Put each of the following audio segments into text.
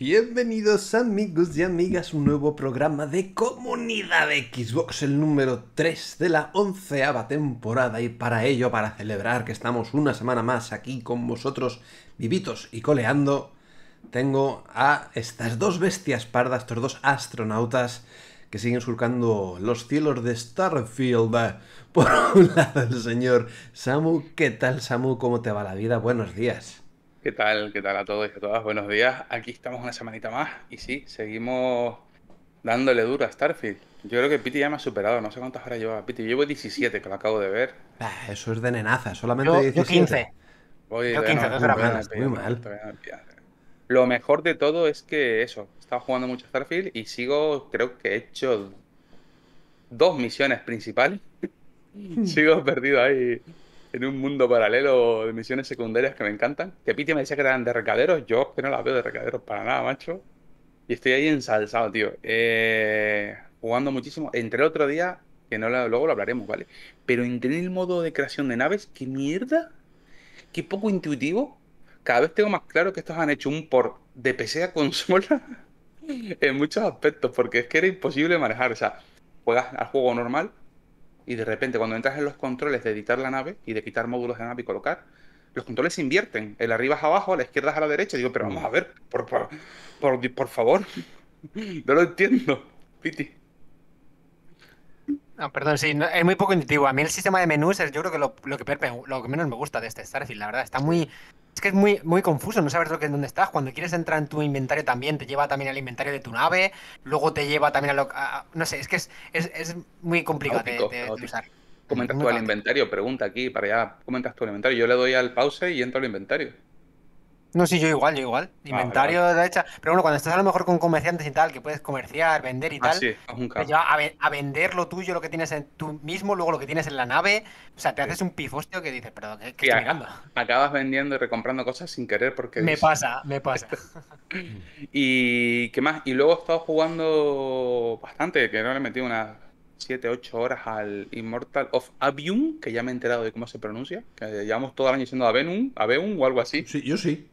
Bienvenidos amigos y amigas a un nuevo programa de Comunidad de Xbox, el número 3 de la onceava temporada y para ello, para celebrar que estamos una semana más aquí con vosotros vivitos y coleando, tengo a estas dos bestias pardas, estos dos astronautas que siguen surcando los cielos de Starfield. Por un lado el señor Samu, ¿qué tal Samu? ¿Cómo te va la vida? Buenos días. ¿Qué tal? ¿Qué tal a todos y a todas? Buenos días. Aquí estamos una semanita más y sí, seguimos dándole duro a Starfield. Yo creo que Piti ya me ha superado, no sé cuántas horas lleva Piti. Yo llevo 17, que lo acabo de ver. Ah, eso es de nenaza, solamente 17. 15. yo 15, no, no, mal, muy mal. lo mejor de todo es que eso, estaba jugando mucho Starfield y sigo, creo que he hecho dos misiones principales. Hmm. sigo perdido ahí en un mundo paralelo de misiones secundarias que me encantan. Que Piti me decía que eran de recaderos, yo que no las veo de recaderos para nada, macho. Y estoy ahí ensalzado, tío. Eh, jugando muchísimo. Entre otro día, que no luego lo hablaremos, ¿vale? Pero entré en el modo de creación de naves, qué mierda, qué poco intuitivo. Cada vez tengo más claro que estos han hecho un port de PC a consola en muchos aspectos, porque es que era imposible manejar. O sea, juegas al juego normal y de repente cuando entras en los controles de editar la nave y de quitar módulos de nave y colocar, los controles se invierten, el arriba es abajo, a la izquierda es a la derecha. Digo, pero vamos mm. a ver, por, por, por, por favor, no lo entiendo, Piti. No, perdón, sí, es muy poco intuitivo. A mí el sistema de menús es yo creo que lo, que, lo que menos me gusta de este Starfield, la verdad. Está muy, es que es muy, muy confuso, no sabes lo dónde estás. Cuando quieres entrar en tu inventario también, te lleva también al inventario de tu nave, luego te lleva también a lo. no sé, es que es, muy complicado de, usar. Comentas tú al inventario, pregunta aquí, para allá, comentas tú al inventario. Yo le doy al pause y entro al inventario. No, sí, yo igual, yo igual. Ah, Inventario de de hecha. Pero bueno, cuando estás a lo mejor con comerciantes y tal, que puedes comerciar, vender y ah, tal, pues a, vender lo tuyo, lo que tienes en tú mismo, luego lo que tienes en la nave. O sea, te haces un pifostio que dices, Perdón, ¿qué, qué estoy mirando? Acabas vendiendo y recomprando cosas sin querer porque. Me pasa, me pasa. y qué más. Y luego he estado jugando bastante, que no le he metido unas 7, 8 horas al Immortal of Avium, que ya me he enterado de cómo se pronuncia. Que llevamos todo el año diciendo Avenum, Aveum o algo así. Sí, yo sí.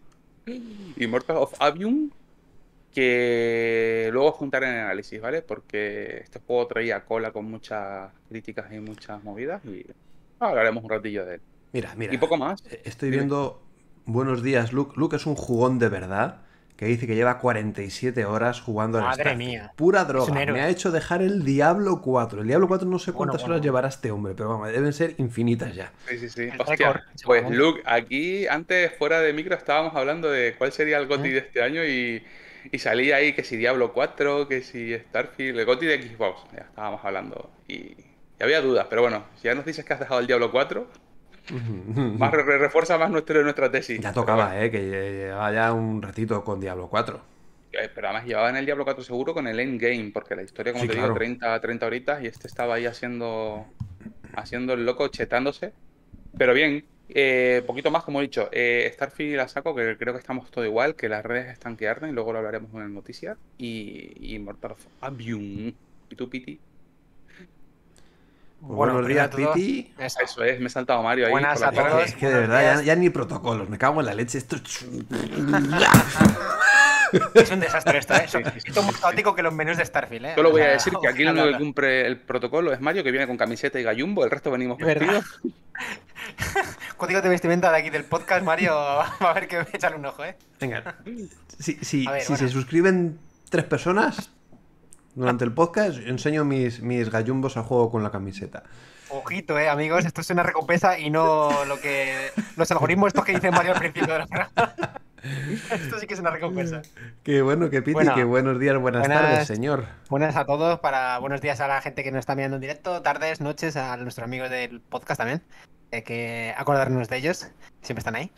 Immortals of Avium, que luego juntaré en análisis, ¿vale? Porque este juego traía cola con muchas críticas y muchas movidas y hablaremos un ratillo de él. Mira, mira. Y poco más. Eh, estoy viendo Buenos días, Luke. Luke es un jugón de verdad que dice que lleva 47 horas jugando al Madre mía. Pura droga. Me ha hecho dejar el Diablo 4. El Diablo 4 no sé cuántas horas llevará este hombre, pero vamos, deben ser infinitas ya. Sí, sí, sí. Hostia, pues Luke, aquí antes fuera de micro estábamos hablando de cuál sería el Gotti de este año y, y, salía ahí que si Diablo 4, que si Starfield, el Gotti de Xbox. Ya estábamos hablando y, y había dudas, pero bueno, si ya nos dices que has dejado el Diablo 4 más refuerza más nuestro, nuestra tesis. Ya tocaba, eh, que llevaba ya un ratito con Diablo 4. Pero además llevaba en el Diablo 4 seguro con el endgame, porque la historia, como te digo, 30, horitas y este estaba ahí haciendo, haciendo el loco, chetándose. Pero bien, eh, poquito más, como he dicho, eh, Starfield la saco, que creo que estamos todo igual, que las redes están que arden, luego lo hablaremos en el noticias. Y, y Mortal Abium, Piti. Pues buenos días, Piti. Eso. es, me he saltado Mario ahí. Buenas a todos. Es que de verdad, ya, ni protocolos, me cago en la leche. Esto es un desastre esto, ¿eh? Esto, es más caótico que los menús de Starfield, ¿eh? lo voy a decir que aquí el único que cumple el protocolo es Mario, que viene con camiseta y gallumbo, el resto venimos vestidos. Código de vestimenta de aquí del podcast, Mario, va a ver que echarle un ojo, ¿eh? Venga, si, si, si se suscriben tres personas, durante el podcast enseño mis, mis gallumbos a juego con la camiseta. Ojito, eh, amigos, esto es una recompensa y no lo que. Los algoritmos estos que dicen Mario al principio de la frase Esto sí que es una recompensa. Qué bueno, qué Piti, qué buenos días, buenas, tardes, señor. Buenas a todos, para buenos días a la gente que nos está mirando en directo, tardes, noches, a nuestros amigos del podcast también. Hay eh, que acordarnos de ellos, siempre están ahí.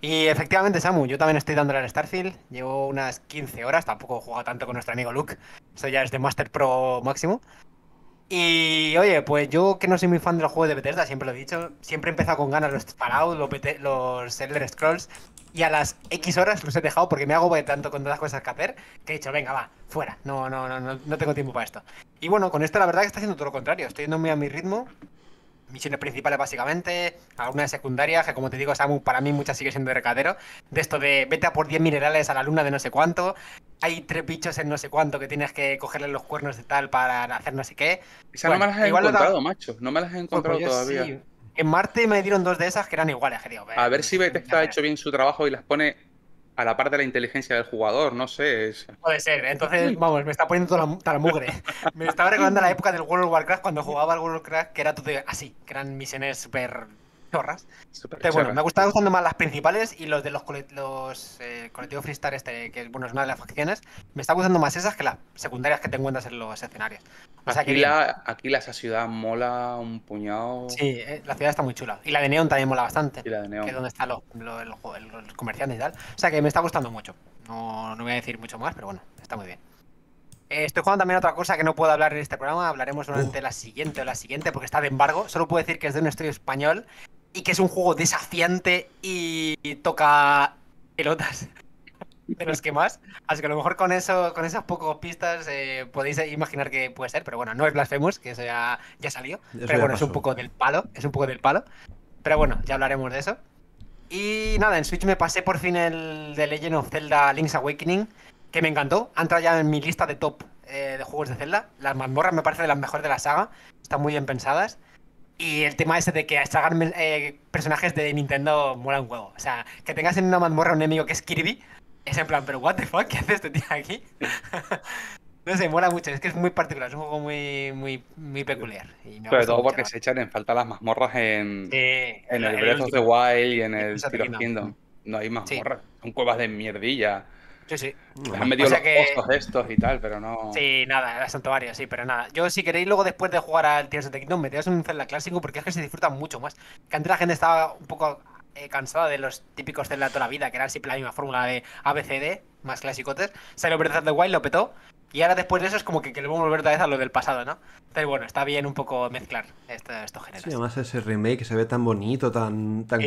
Y efectivamente, Samu, yo también estoy dándole al Starfield. Llevo unas 15 horas, tampoco he jugado tanto con nuestro amigo Luke. soy ya es de Master Pro máximo. Y oye, pues yo que no soy muy fan de los juegos de Bethesda, siempre lo he dicho, siempre he empezado con ganas los Fallout, los, los Elder Scrolls, y a las X horas los he dejado porque me hago tanto con las cosas que hacer que he dicho, venga, va, fuera, no, no, no, no, tengo tiempo para esto. Y bueno, con esto la verdad que está haciendo todo lo contrario, estoy yendo muy a mi ritmo, misiones principales básicamente, algunas secundarias, que como te digo, Samu, para mí muchas sigue siendo de recadero, de esto de vete a por 10 minerales a la luna de no sé cuánto, hay tres bichos en no sé cuánto que tienes que cogerle los cuernos de tal para hacer no sé qué. no me las he encontrado, macho, no me las he pues, encontrado pues todavía. En Marte me dieron dos de esas que eran iguales, que A ver si Bethesda ha hecho bien su trabajo y las pone a la parte de la inteligencia del jugador, no sé. Puede ser, entonces, vamos, me está poniendo toda la, mugre. me estaba recordando la época del World of Warcraft cuando jugaba al World of Warcraft, que era todo así, que eran misiones súper chorras. bueno, me gustan más las principales y los de los, los eh, colectivos freestyle, este, que bueno, es una de las facciones, me está gustando más esas que las secundarias que te encuentras en los escenarios. aquí, la, ciudad mola un puñado. Sí, eh, la ciudad está muy chula. Y la de Neon también mola bastante. Que es donde están los, comerciantes y tal. O sea que me está gustando mucho. No, voy a decir mucho más, pero bueno, está muy bien. Eh, estoy jugando también otra cosa que no puedo hablar en este programa. Hablaremos durante la siguiente o la siguiente porque está de embargo. Solo puedo decir que es de un estudio español y que es un juego desafiante y, toca pelotas. de los que más. Así que a lo mejor con eso, con esas pocas pistas eh, podéis imaginar que puede ser, pero bueno, no es Blasphemous, que eso ya, ya salió. pero bueno, es un poco del palo, es un poco del palo. Pero bueno, ya hablaremos de eso. Y nada, en Switch me pasé por fin el de Legend of Zelda Link's Awakening, que me encantó. Ha entrado ya en mi lista de top eh, de juegos de Zelda. Las mazmorras me parecen de las mejores de la saga. Están muy bien pensadas. Y el tema ese de que a eh, personajes de Nintendo mola un huevo. O sea, que tengas en una mazmorra un enemigo que es Kirby, es en plan, pero what the fuck, ¿qué hace este tío aquí? no sé, mola mucho, es que es muy particular, es un juego muy, muy, muy peculiar. Sobre todo porque se echan en falta las mazmorras en, en el, Breath of the Wild y en el, tiro No hay mazmorras, son cuevas de mierdilla. Sí, sí. Mm, han metido los estos y tal, pero no. Sí, nada, el santuario, sí, pero nada. Yo, si queréis, luego después de jugar al Tears of the Kingdom, meteos un Zelda clásico porque es que se disfruta mucho más. Que antes la gente estaba un poco eh, cansada de los típicos Zelda toda la vida, que era siempre la misma fórmula de ABCD, más clasicotes. Salió Breath of the Wild, lo petó. Y ahora después de eso es como que, que le a volver otra vez a lo del pasado, ¿no? Entonces, bueno, está bien un poco mezclar estos géneros. Sí, además ese remake se ve tan bonito, tan, tan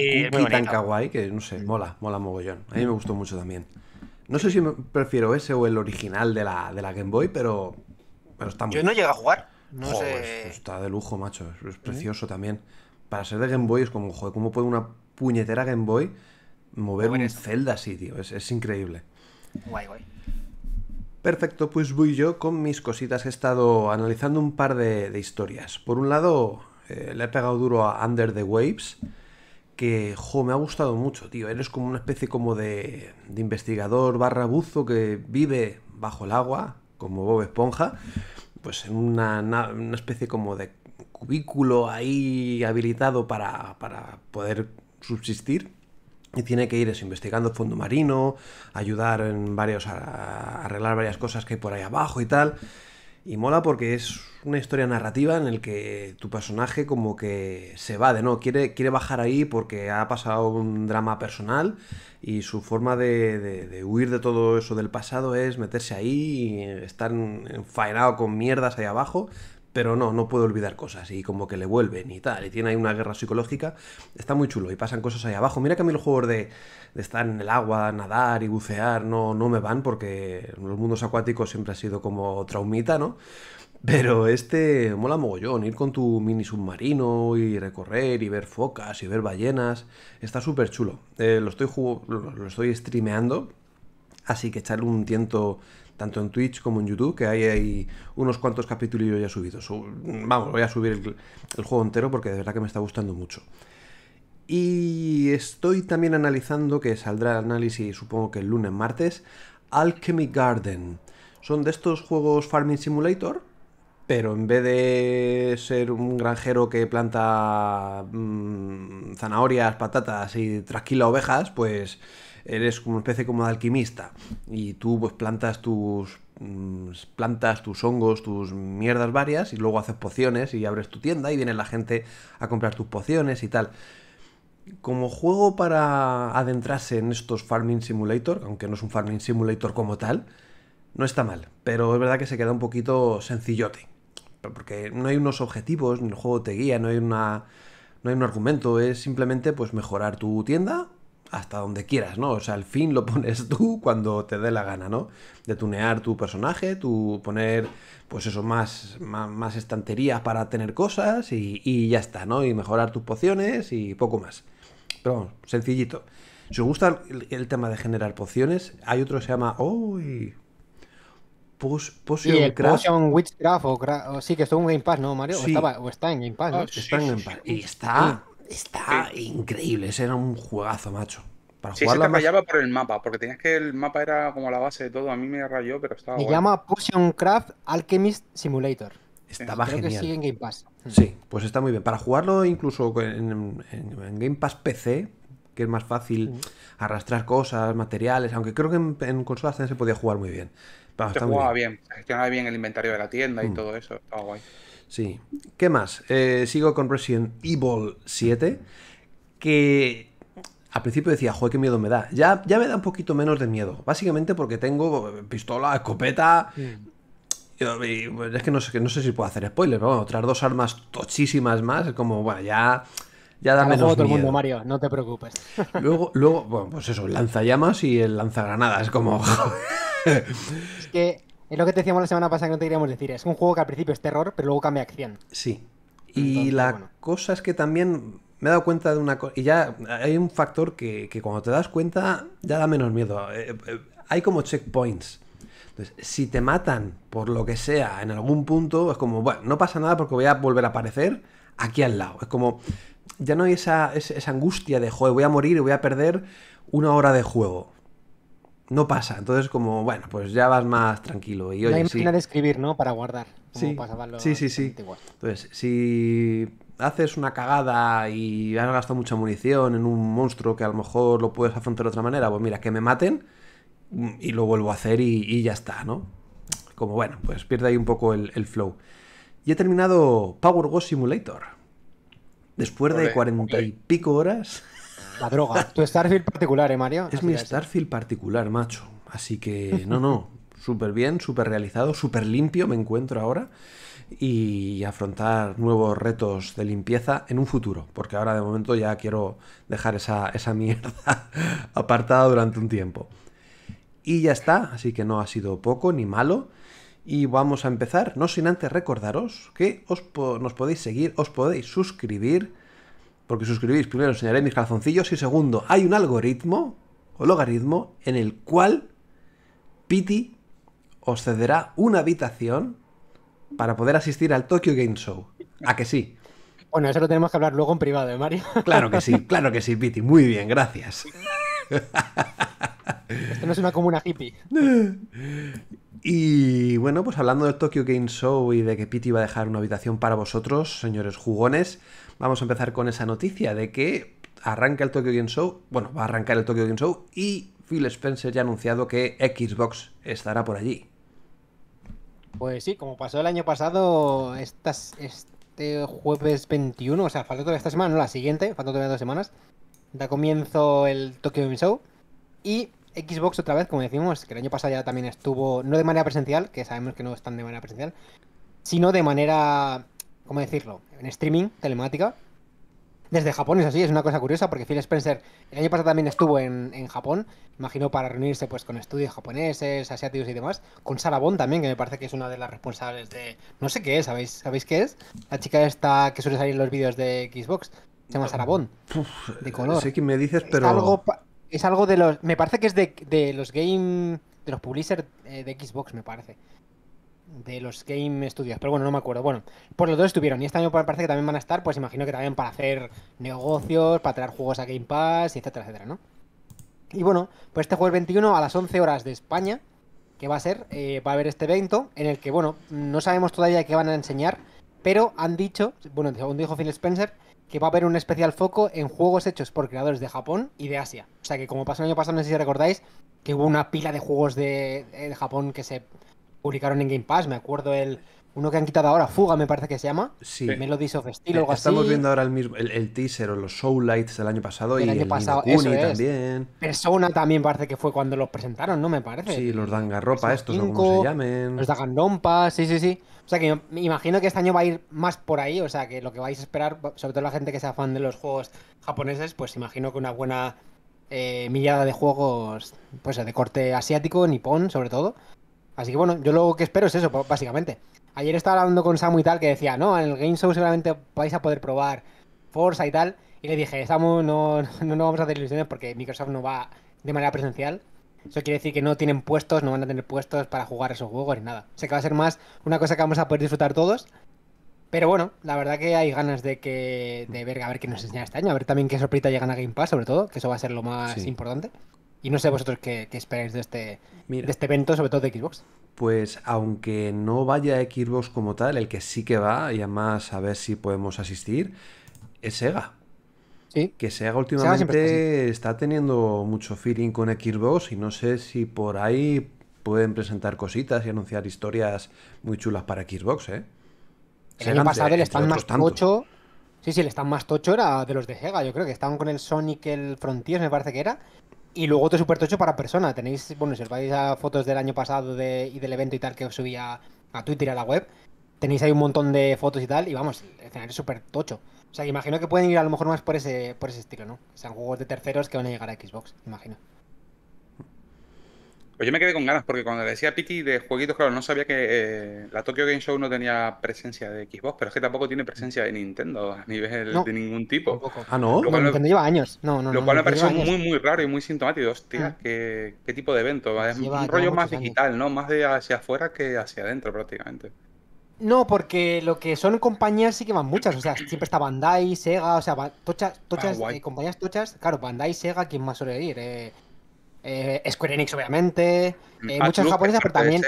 tan kawaii, que no sé, mola, mola mogollón. A mí me gustó mucho también. No sé si me prefiero ese o el original de la, de la Game Boy, pero, está muy Yo no llega a jugar. No sé. Está de lujo, macho. Es, precioso también. Para ser de Game Boy es como, joder, ¿cómo puede una puñetera Game Boy mover un Zelda así, tío? Es, increíble. Guay, guay. Perfecto, pues voy yo con mis cositas. He estado analizando un par de, historias. Por un lado, eh, le he pegado duro a Under the Waves que, jo, me ha gustado mucho, tío. Eres como una especie como de, de investigador barra buzo que vive bajo el agua, como Bob Esponja, pues en una, especie como de cubículo ahí habilitado para, poder subsistir. Y tiene que ir investigando el fondo marino, ayudar en varios a arreglar varias cosas que hay por ahí abajo y tal. Y mola porque es una historia narrativa en el que tu personaje como que se va de no, quiere, quiere bajar ahí porque ha pasado un drama personal y su forma de, de, huir de todo eso del pasado es meterse ahí y estar enfaenado con mierdas ahí abajo, pero no, no puedo olvidar cosas y como que le vuelven y tal, y tiene ahí una guerra psicológica, está muy chulo y pasan cosas ahí abajo. Mira que a mí los juegos de, estar en el agua, nadar y bucear no, no me van porque los mundos acuáticos siempre ha sido como traumita, ¿no? Pero este mola mogollón, ir con tu mini submarino y recorrer y ver focas y ver ballenas, está súper chulo. Eh, lo, estoy lo, lo estoy streameando, así que echarle un tiento tanto en Twitch como en YouTube, que hay, hay unos cuantos capítulos ya subidos. Vamos, voy a subir el, juego entero porque de verdad que me está gustando mucho. Y estoy también analizando, que saldrá el análisis supongo que el lunes, martes, Alchemy Garden. Son de estos juegos Farming Simulator, pero en vez de ser un granjero que planta mm, zanahorias, patatas y tranquila ovejas, pues eres como una especie como de alquimista y tú pues plantas tus mm, plantas, tus hongos, tus mierdas varias y luego haces pociones y abres tu tienda y viene la gente a comprar tus pociones y tal. Como juego para adentrarse en estos Farming Simulator, aunque no es un Farming Simulator como tal, no está mal, pero es verdad que se queda un poquito sencillote. Porque no hay unos objetivos, ni el juego te guía, no hay una. no hay un argumento, es simplemente pues mejorar tu tienda hasta donde quieras, ¿no? O sea, al fin lo pones tú cuando te dé la gana, ¿no? De tunear tu personaje, tu poner, pues eso, más, más, más para tener cosas y, y, ya está, ¿no? Y mejorar tus pociones y poco más. Pero sencillito. Si os gusta el, tema de generar pociones, hay otro que se llama... ¡Uy! pues y el Witchcraft o, sí, que estuvo en Game Pass, ¿no, Mario? O, está en Game Pass, ¿no? está en Game Pass. Y está Está increíble, ese era un juegazo, macho. Para sí, se te rayaba por el mapa, porque tenías que el mapa era como la base de todo. A mí me rayó, pero estaba. Se llama Potion Craft Alchemist Simulator. Estaba Creo Que sigue en Game Pass. Sí, pues está muy bien. Para jugarlo incluso en, Game Pass PC, que es más fácil arrastrar cosas, materiales, aunque creo que en, consolas también se podía jugar muy bien. se jugaba bien. gestionaba bien el inventario de la tienda y mm. todo eso, estaba guay. Sí. ¿Qué más? Eh, sigo con Resident Evil 7, que al principio decía, joder, qué miedo me da. Ya, ya me da un poquito menos de miedo. Básicamente porque tengo eh, pistola, escopeta. Mm. es que no, sé, que no sé si puedo hacer spoiler, pero otras dos armas tochísimas más. Es como, bueno, ya. Ya da menos todo el mundo, Mario, no te preocupes. Luego, luego, bueno, pues eso, lanzallamas y el lanzagranadas, como. es que es lo que te decíamos la semana pasada que no te queríamos decir. Es un juego que al principio es terror, pero luego cambia acción. Sí. Y la cosa es que también me he dado cuenta de una cosa. Y ya hay un factor que, cuando te das cuenta ya da menos miedo. Eh, eh, hay como checkpoints. Entonces, si te matan por lo que sea en algún punto, es como, bueno, no pasa nada porque voy a volver a aparecer aquí al lado. Es como, ya no hay esa, esa angustia de, joder, voy a morir y voy a perder una hora de juego no pasa. Entonces, como, bueno, pues ya vas más tranquilo. Y, oye, la máquina de escribir, ¿no? Para guardar. sí, sí, sí, Entonces, si haces una cagada y has gastado mucha munición en un monstruo que a lo mejor lo puedes afrontar de otra manera, pues mira, que me maten y lo vuelvo a hacer y, ya está, ¿no? Como, bueno, pues pierde ahí un poco el, el flow. Y he terminado Power Go Simulator. Después de cuarenta y pico horas... La droga. Tu Starfield particular, ¿eh, Mario? Es mi Starfield particular, macho. Así que, no, no. Súper bien, súper realizado, súper limpio me encuentro ahora. Y afrontar nuevos retos de limpieza en un futuro. Porque ahora, de momento, ya quiero dejar esa, mierda apartada durante un tiempo. Y ya está. Así que no ha sido poco ni malo. Y vamos a empezar, no sin antes recordaros que os nos podéis seguir, os podéis suscribir porque suscribís, primero enseñaré mis calzoncillos y segundo, hay un algoritmo o logaritmo en el cual Piti os cederá una habitación para poder asistir al Tokyo Game Show. ¿A que sí? Bueno, eso lo tenemos que hablar luego en privado, ¿eh, Mario? Claro que sí, claro que sí, Piti. Muy bien, gracias. Esto no como una hippie. Y bueno, pues hablando del Tokyo Game Show y de que Piti va a dejar una habitación para vosotros, señores jugones, Vamos a empezar con esa noticia de que arranca el Tokyo Game Show, bueno, va a arrancar el Tokyo Game Show y Phil Spencer ya ha anunciado que Xbox estará por allí. Pues sí, como pasó el año pasado, este jueves 21, o sea, falta todavía esta semana, no la siguiente, falta todavía dos semanas, da comienzo el Tokyo Game Show y Xbox otra vez, como decimos, que el año pasado ya también estuvo, no de manera presencial, que sabemos que no están de manera presencial, sino de manera ¿cómo decirlo? En streaming, telemática. Desde Japón es así, es una cosa curiosa porque Phil Spencer el año pasado también estuvo en, en Japón, imagino para reunirse pues con estudios japoneses, asiáticos y demás, con Sarah también, que me parece que es una de las responsables de... No sé qué es, ¿sabéis, ¿sabéis qué es? La chica esta que suele salir en los vídeos de Xbox, se llama Sarah de color. Sé quién me dices, pero... Es algo, es algo de los... Me parece que es de, de los game... de los Publisher eh, de Xbox, me parece de los Game Studios, pero bueno, no me acuerdo. Bueno, pues los dos estuvieron y este año parece que también van a estar, pues imagino que también para hacer negocios, para traer juegos a Game Pass, etcétera, etcétera, ¿no? Y bueno, pues este jueves 21 a las 11 horas de España, que va a ser, eh, va a haber este evento en el que, bueno, no sabemos todavía qué van a enseñar, pero han dicho, bueno, según dijo Phil Spencer, que va a haber un especial foco en juegos hechos por creadores de Japón y de Asia. O sea que como pasó el año pasado, no sé si recordáis, que hubo una pila de juegos de, eh, de Japón que se publicaron en Game Pass, me acuerdo el uno que han quitado ahora, Fuga me parece que se llama, sí. Melodies of Steel eh, o algo Estamos viendo ahora el mismo el, teaser o los showlights del año pasado y también. Persona también parece que fue cuando los presentaron, ¿no? Me parece. Sí, los dangarropa, estos o como se llamen. Los Danganronpa, sí, sí, sí. O sea que me imagino que este año va a ir más por ahí, o sea que lo que vais a esperar, sobre todo la gente que sea fan de los juegos japoneses, pues imagino que una buena eh, millada de juegos, pues de corte asiático, nipón sobre todo, Así que bueno, yo lo que espero es eso, básicamente. Ayer estaba hablando con Samu y tal que decía, no, en el Game Show seguramente vais a poder probar Forza y tal. Y le dije, Samu, no, no, vamos a hacer ilusiones porque Microsoft no va de manera presencial. Eso quiere decir que no tienen puestos, no van a tener puestos para jugar esos juegos ni nada. O sea que va a ser más una cosa que vamos a poder disfrutar todos. Pero bueno, la verdad que hay ganas de que de ver a ver qué nos enseña este año, a ver también qué sorpresa llegan a Game Pass, sobre todo, que eso va a ser lo más importante. Y no sé vosotros qué, esperáis de este, de este evento, sobre todo de Xbox. Pues aunque no vaya a Xbox como tal, el que sí que va, y además a ver si podemos asistir, es Sega. ¿Sí? Que Sega últimamente está teniendo mucho feeling con Xbox y no sé si por ahí pueden presentar cositas y anunciar historias muy chulas para Xbox, ¿eh? El pasado el más tocho... Sí, sí, el stand más tocho era de los de Sega, yo creo que estaban con el Sonic, el Frontiers me parece que era, y luego otro Super Tocho para persona. Tenéis, bueno, si os vais a fotos del año pasado y del evento y tal que os subía a Twitter a la web, tenéis ahí un montón de fotos y tal, y vamos, el escenario es súper tocho. O sea, imagino que pueden ir a lo mejor más por ese, por ese estilo, ¿no? O Sean juegos de terceros que van a llegar a Xbox, imagino. Pues yo me quedé con ganas, porque cuando decía Piti de jueguitos, claro, no sabía que eh, la Tokyo Game Show no tenía presencia de Xbox, pero es que tampoco tiene presencia de Nintendo a nivel de ningún tipo. Ah, no, lo cual, Nintendo lleva años. lo cual me pareció muy, muy raro y muy sintomático. Hostia, qué, tipo de evento. Es un rollo más digital, ¿no? Más de hacia afuera que hacia adentro prácticamente. No, porque lo que son compañías sí que van muchas. O sea, siempre está Bandai, Sega, o sea, tochas, ah, eh, compañías tochas. Claro, Bandai, Sega, ¿quién más suele ir? Eh, eh, Square Enix, obviamente, eh, ah, muchas japonesas, pero también.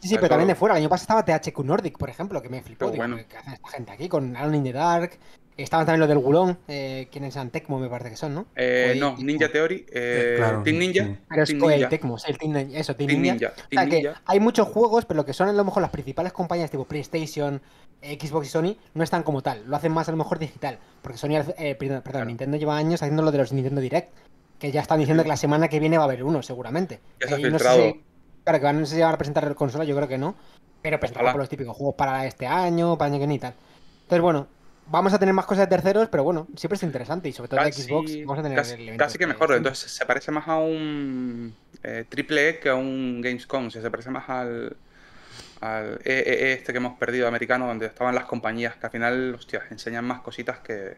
sí, sí, pero también de fuera. El año pasado estaba THQ Nordic, por ejemplo, que me flipó. que ah, ¿Qué hacen esta gente aquí? Con Alan in the Dark. Estaban también los del Gulón, eh, quienes eran Tecmo, me parece que son, ¿no? Eh, no, Ninja Theory, eh, eh Team Ninja. Pero es Team Ninja. el Tecmo, Team Ninja, eso, Team, Ninja. O sea que hay muchos juegos, pero lo que son a lo mejor las principales compañías tipo PlayStation, Xbox y Sony, no están como tal. Lo hacen más a lo mejor digital. Porque Sony, eh, perdón, Nintendo lleva años haciendo lo de los Nintendo Direct que ya están diciendo que la semana que viene va a haber uno, seguramente. Ya No sé claro, que van, a presentar consola, yo creo que no. Pero presentarán por los típicos juegos para este año, para año que viene y tal. Entonces, bueno, vamos a tener más cosas de terceros, pero bueno, siempre es interesante y sobre todo de Xbox vamos a tener casi, el casi que mejor, entonces se parece más a un eh, triple E que a un Gamescom, se parece más al al e e e este que hemos perdido americano donde estaban las compañías que al final, hostia, enseñan más cositas que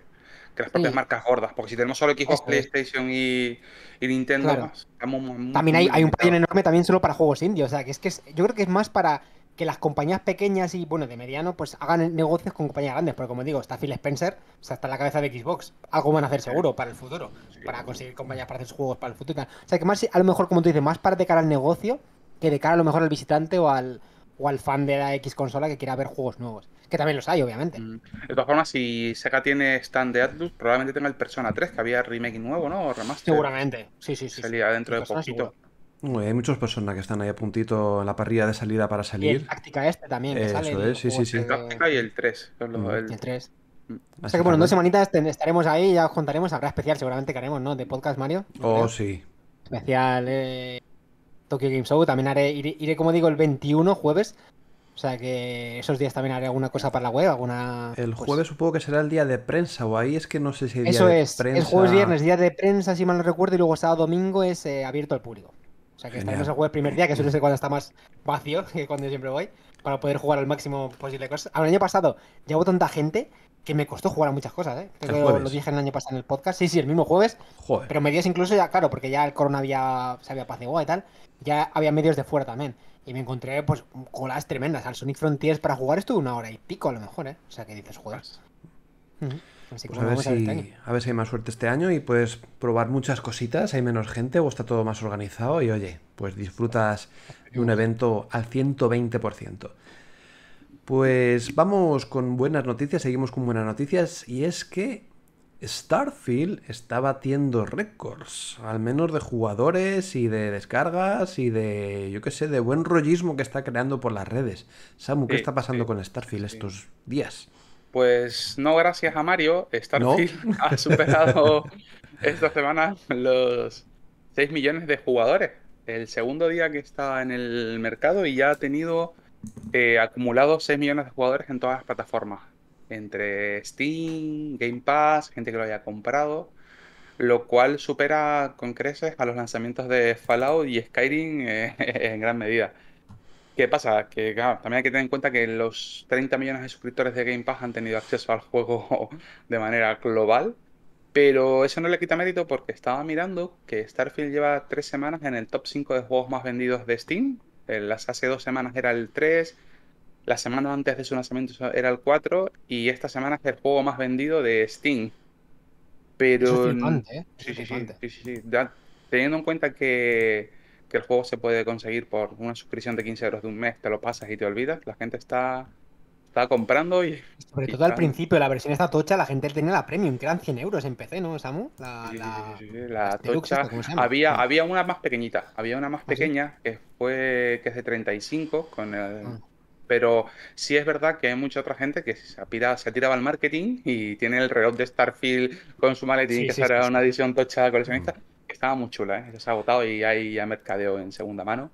que las propias marcas gordas, porque si tenemos solo Xbox, PlayStation y, Nintendo, pues, estamos También hay, un patín enorme también solo para juegos indios, o sea, que es que yo creo que es más para que las compañías pequeñas y, bueno, de mediano, pues hagan negocios con compañías grandes, porque como digo, está Phil Spencer, o sea, está en la cabeza de Xbox, algo van a hacer seguro para el futuro, para conseguir compañías para hacer sus juegos para el futuro y O sea, que más, a lo mejor, como tú dices, más para de cara al negocio que de cara a lo mejor al visitante o al, o al fan de la X consola que quiera ver juegos nuevos. Que también los hay, obviamente. Mm. De todas formas, si Sega tiene stand de Atlus, probablemente tenga el Persona 3, que había remake nuevo, ¿no? O remaster. Seguramente, sí, sí, sí. Salía dentro de poquito. Uy, hay muchas personas que están ahí a puntito en la parrilla de salida para salir. Y el táctica este también, que Eso Es, sí, sí, sí. Este el táctica y el 3. Mm. el... 3. o sea que bueno, en dos semanitas estaremos ahí, y ya os contaremos, habrá especial seguramente que haremos, ¿no? De podcast Mario. Oh, sí. Especial eh, Tokyo Game Show. También haré, iré, como digo, el 21 jueves. O sea que esos días también haré alguna cosa para la web, alguna. El pues jueves supongo que será el día de prensa, o ahí es que no sé si. Día de es. Prensa... Es jueves viernes, día de prensa, si mal no recuerdo, y luego sábado domingo es eh, abierto al público. O sea que estaremos el jueves primer día, que suele ser cuando está más vacío que cuando yo siempre voy para poder jugar al máximo posible cosas. El año pasado hubo tanta gente que me costó jugar a muchas cosas, ¿eh? lo dije el año pasado en el podcast. Sí, sí, el mismo jueves. Pero medios incluso ya, claro, porque ya el corona había, se había apaciguado y tal. Ya había medios de fuera también. Y me encontré, pues, colas tremendas. Al Sonic Frontiers para jugar estuve una hora y pico a lo mejor, ¿eh? O sea, que dices, juegas. Pues este a, ver si, hay más suerte este año y puedes probar muchas cositas, hay menos gente o está todo más organizado y oye, pues disfrutas de un evento al 120%. Pues vamos con buenas noticias, seguimos con buenas noticias y es que Starfield está batiendo récords, al menos de jugadores y de descargas y de, yo qué sé, de buen rollismo que está creando por las redes. Samu, ¿qué está pasando con Starfield estos días? Pues no, gracias a Mario, Starfield ha superado esta semana los 6 millones de jugadores. El segundo día que está en el mercado y ya ha tenido eh, acumulado acumulados 6 millones de jugadores en todas las plataformas. Entre Steam, Game Pass, gente que lo haya comprado. Lo cual supera con creces a los lanzamientos de Fallout y Skyrim eh, en gran medida. ¿Qué pasa? Que claro, también hay que tener en cuenta que los 30 millones de suscriptores de Game Pass han tenido acceso al juego de manera global, pero eso no le quita mérito porque estaba mirando que Starfield lleva tres semanas en el top 5 de juegos más vendidos de Steam. Las hace dos semanas era el 3, la semana antes de su lanzamiento era el 4 y esta semana es el juego más vendido de Steam. Pero... ¿eh? sí, sí, sí, Teniendo en cuenta que que el juego se puede conseguir por una suscripción de 15 euros de un mes, te lo pasas y te olvidas. La gente está, está comprando y... Sobre todo al principio, la versión esta tocha, la gente tenía la premium, que eran 100 euros en PC, ¿no, Samu? La, tocha... había, había una más pequeñita, había una más ¿Ah, pequeña que fue que es de 35 con el... Ah. Pero sí es verdad que hay mucha otra gente que se, ha se al marketing y tiene el reloj de Starfield con su maletín, que será una edición tocha coleccionista estaba muy chula, ¿eh? se ha agotado y hay ya mercadeo en segunda mano.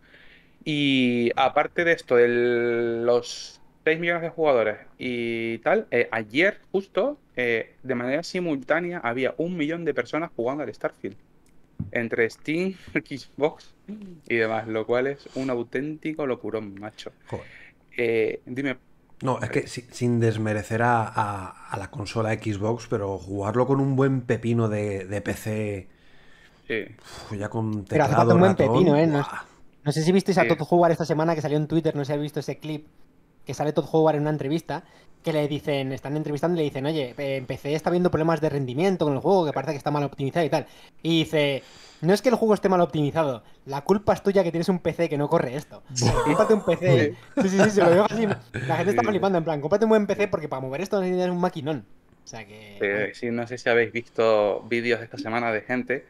Y aparte de esto, de los 6 millones de jugadores y tal, eh, ayer justo, eh, de manera simultánea, había un millón de personas jugando al Starfield. Entre Steam, Xbox y demás, lo cual es un auténtico locurón, macho. Eh, dime, no, es que sin desmerecer a, la consola Xbox, pero jugarlo con un buen pepino de, de PC Sí. ya con Pero hace un buen pepino, ¿eh? No, sé si visteis a Todd Howard esta semana que salió en Twitter, no sé si habéis visto ese clip, que sale Todd Howard en una entrevista, que le dicen, están entrevistando y le dicen, oye, eh, PC está viendo problemas de rendimiento con el juego, que parece que está mal optimizado y tal. Y dice, no es que el juego esté mal optimizado, la culpa es tuya que tienes un PC que no corre esto. un PC. Sí, sí, sí, se lo digo así. La gente está flipando, en plan, cómpate un buen PC porque para mover esto necesitas un maquinón. O sea que. sí no sé si habéis visto vídeos esta semana de gente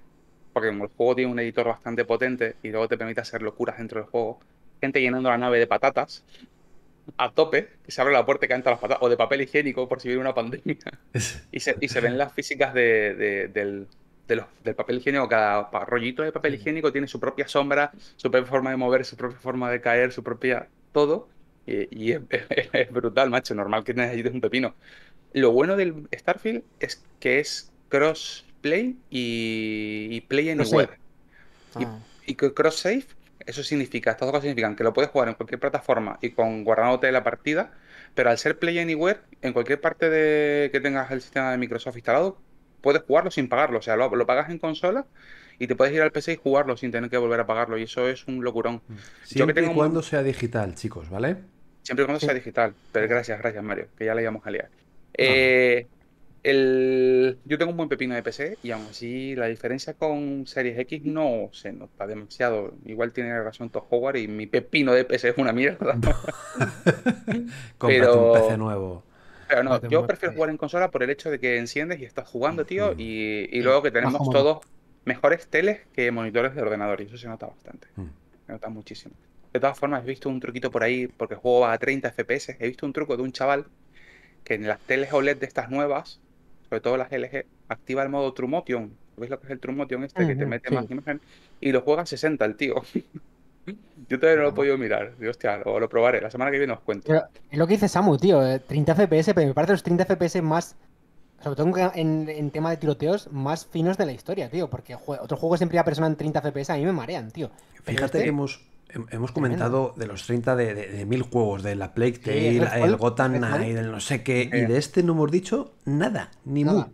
porque como el juego tiene un editor bastante potente y luego te permite hacer locuras dentro del juego, gente llenando la nave de patatas a tope, que se abre la puerta y caen las patatas, o de papel higiénico por si viene una pandemia, y se, ven las físicas del, del papel higiénico, cada rollito de papel higiénico tiene su propia sombra, su propia forma de mover, su propia forma de caer, su propia todo. Y, es, brutal, macho, normal que de un pepino. Lo bueno del Starfield es que es cross Play y, Play Anywhere. Ah. Y, que Cross Save, eso significa, estas dos cosas significan que lo puedes jugar en cualquier plataforma y con de la partida, pero al ser Play Anywhere, en cualquier parte de que tengas el sistema de Microsoft instalado, puedes jugarlo sin pagarlo. O sea, lo, pagas en consola y te puedes ir al PC y jugarlo sin tener que volver a pagarlo. Y eso es un locurón. Mm. Siempre Yo que cuando sea digital, chicos, ¿vale? Siempre cuando sea digital. Pero gracias, gracias, Mario, que ya le íbamos a liar. Ah. Eh, el, yo tengo un buen pepino de PC y aún así la diferencia con Series X no se nota demasiado. Igual tiene razón Todd Howard y mi pepino de PC es una mierda. pero, un PC nuevo. yo prefiero jugar en consola por el hecho de que enciendes y estás jugando, tío, y, luego que tenemos todos mejores teles que monitores de ordenador y eso se nota bastante. Mm. Se nota muchísimo. De todas formas, he visto un truquito por ahí, porque juego a 30 FPS, he visto un truco de un chaval que en las teles OLED de estas nuevas sobre todo las LG, activa el modo Trumotion. Motion. ¿Veis lo que es el True este que te mete más imagen? Y lo juega a 60 el tío. Yo todavía no lo he podido mirar. hostia, o lo probaré. La semana que viene os cuento. es lo que dice Samu, tío. 30 eh, FPS, pero me parece los 30 FPS más. Sobre todo en, tema de tiroteos más finos de la historia, tío. Porque otros juegos siempre primera persona en 30 FPS a mí me marean, tío. Fíjate este que hemos, Em, hemos comentado de los 30 de, de, mil juegos, de la Plague Tale, el, Gotham Knight, el no sé qué, y de este no hemos dicho nada, ni nada,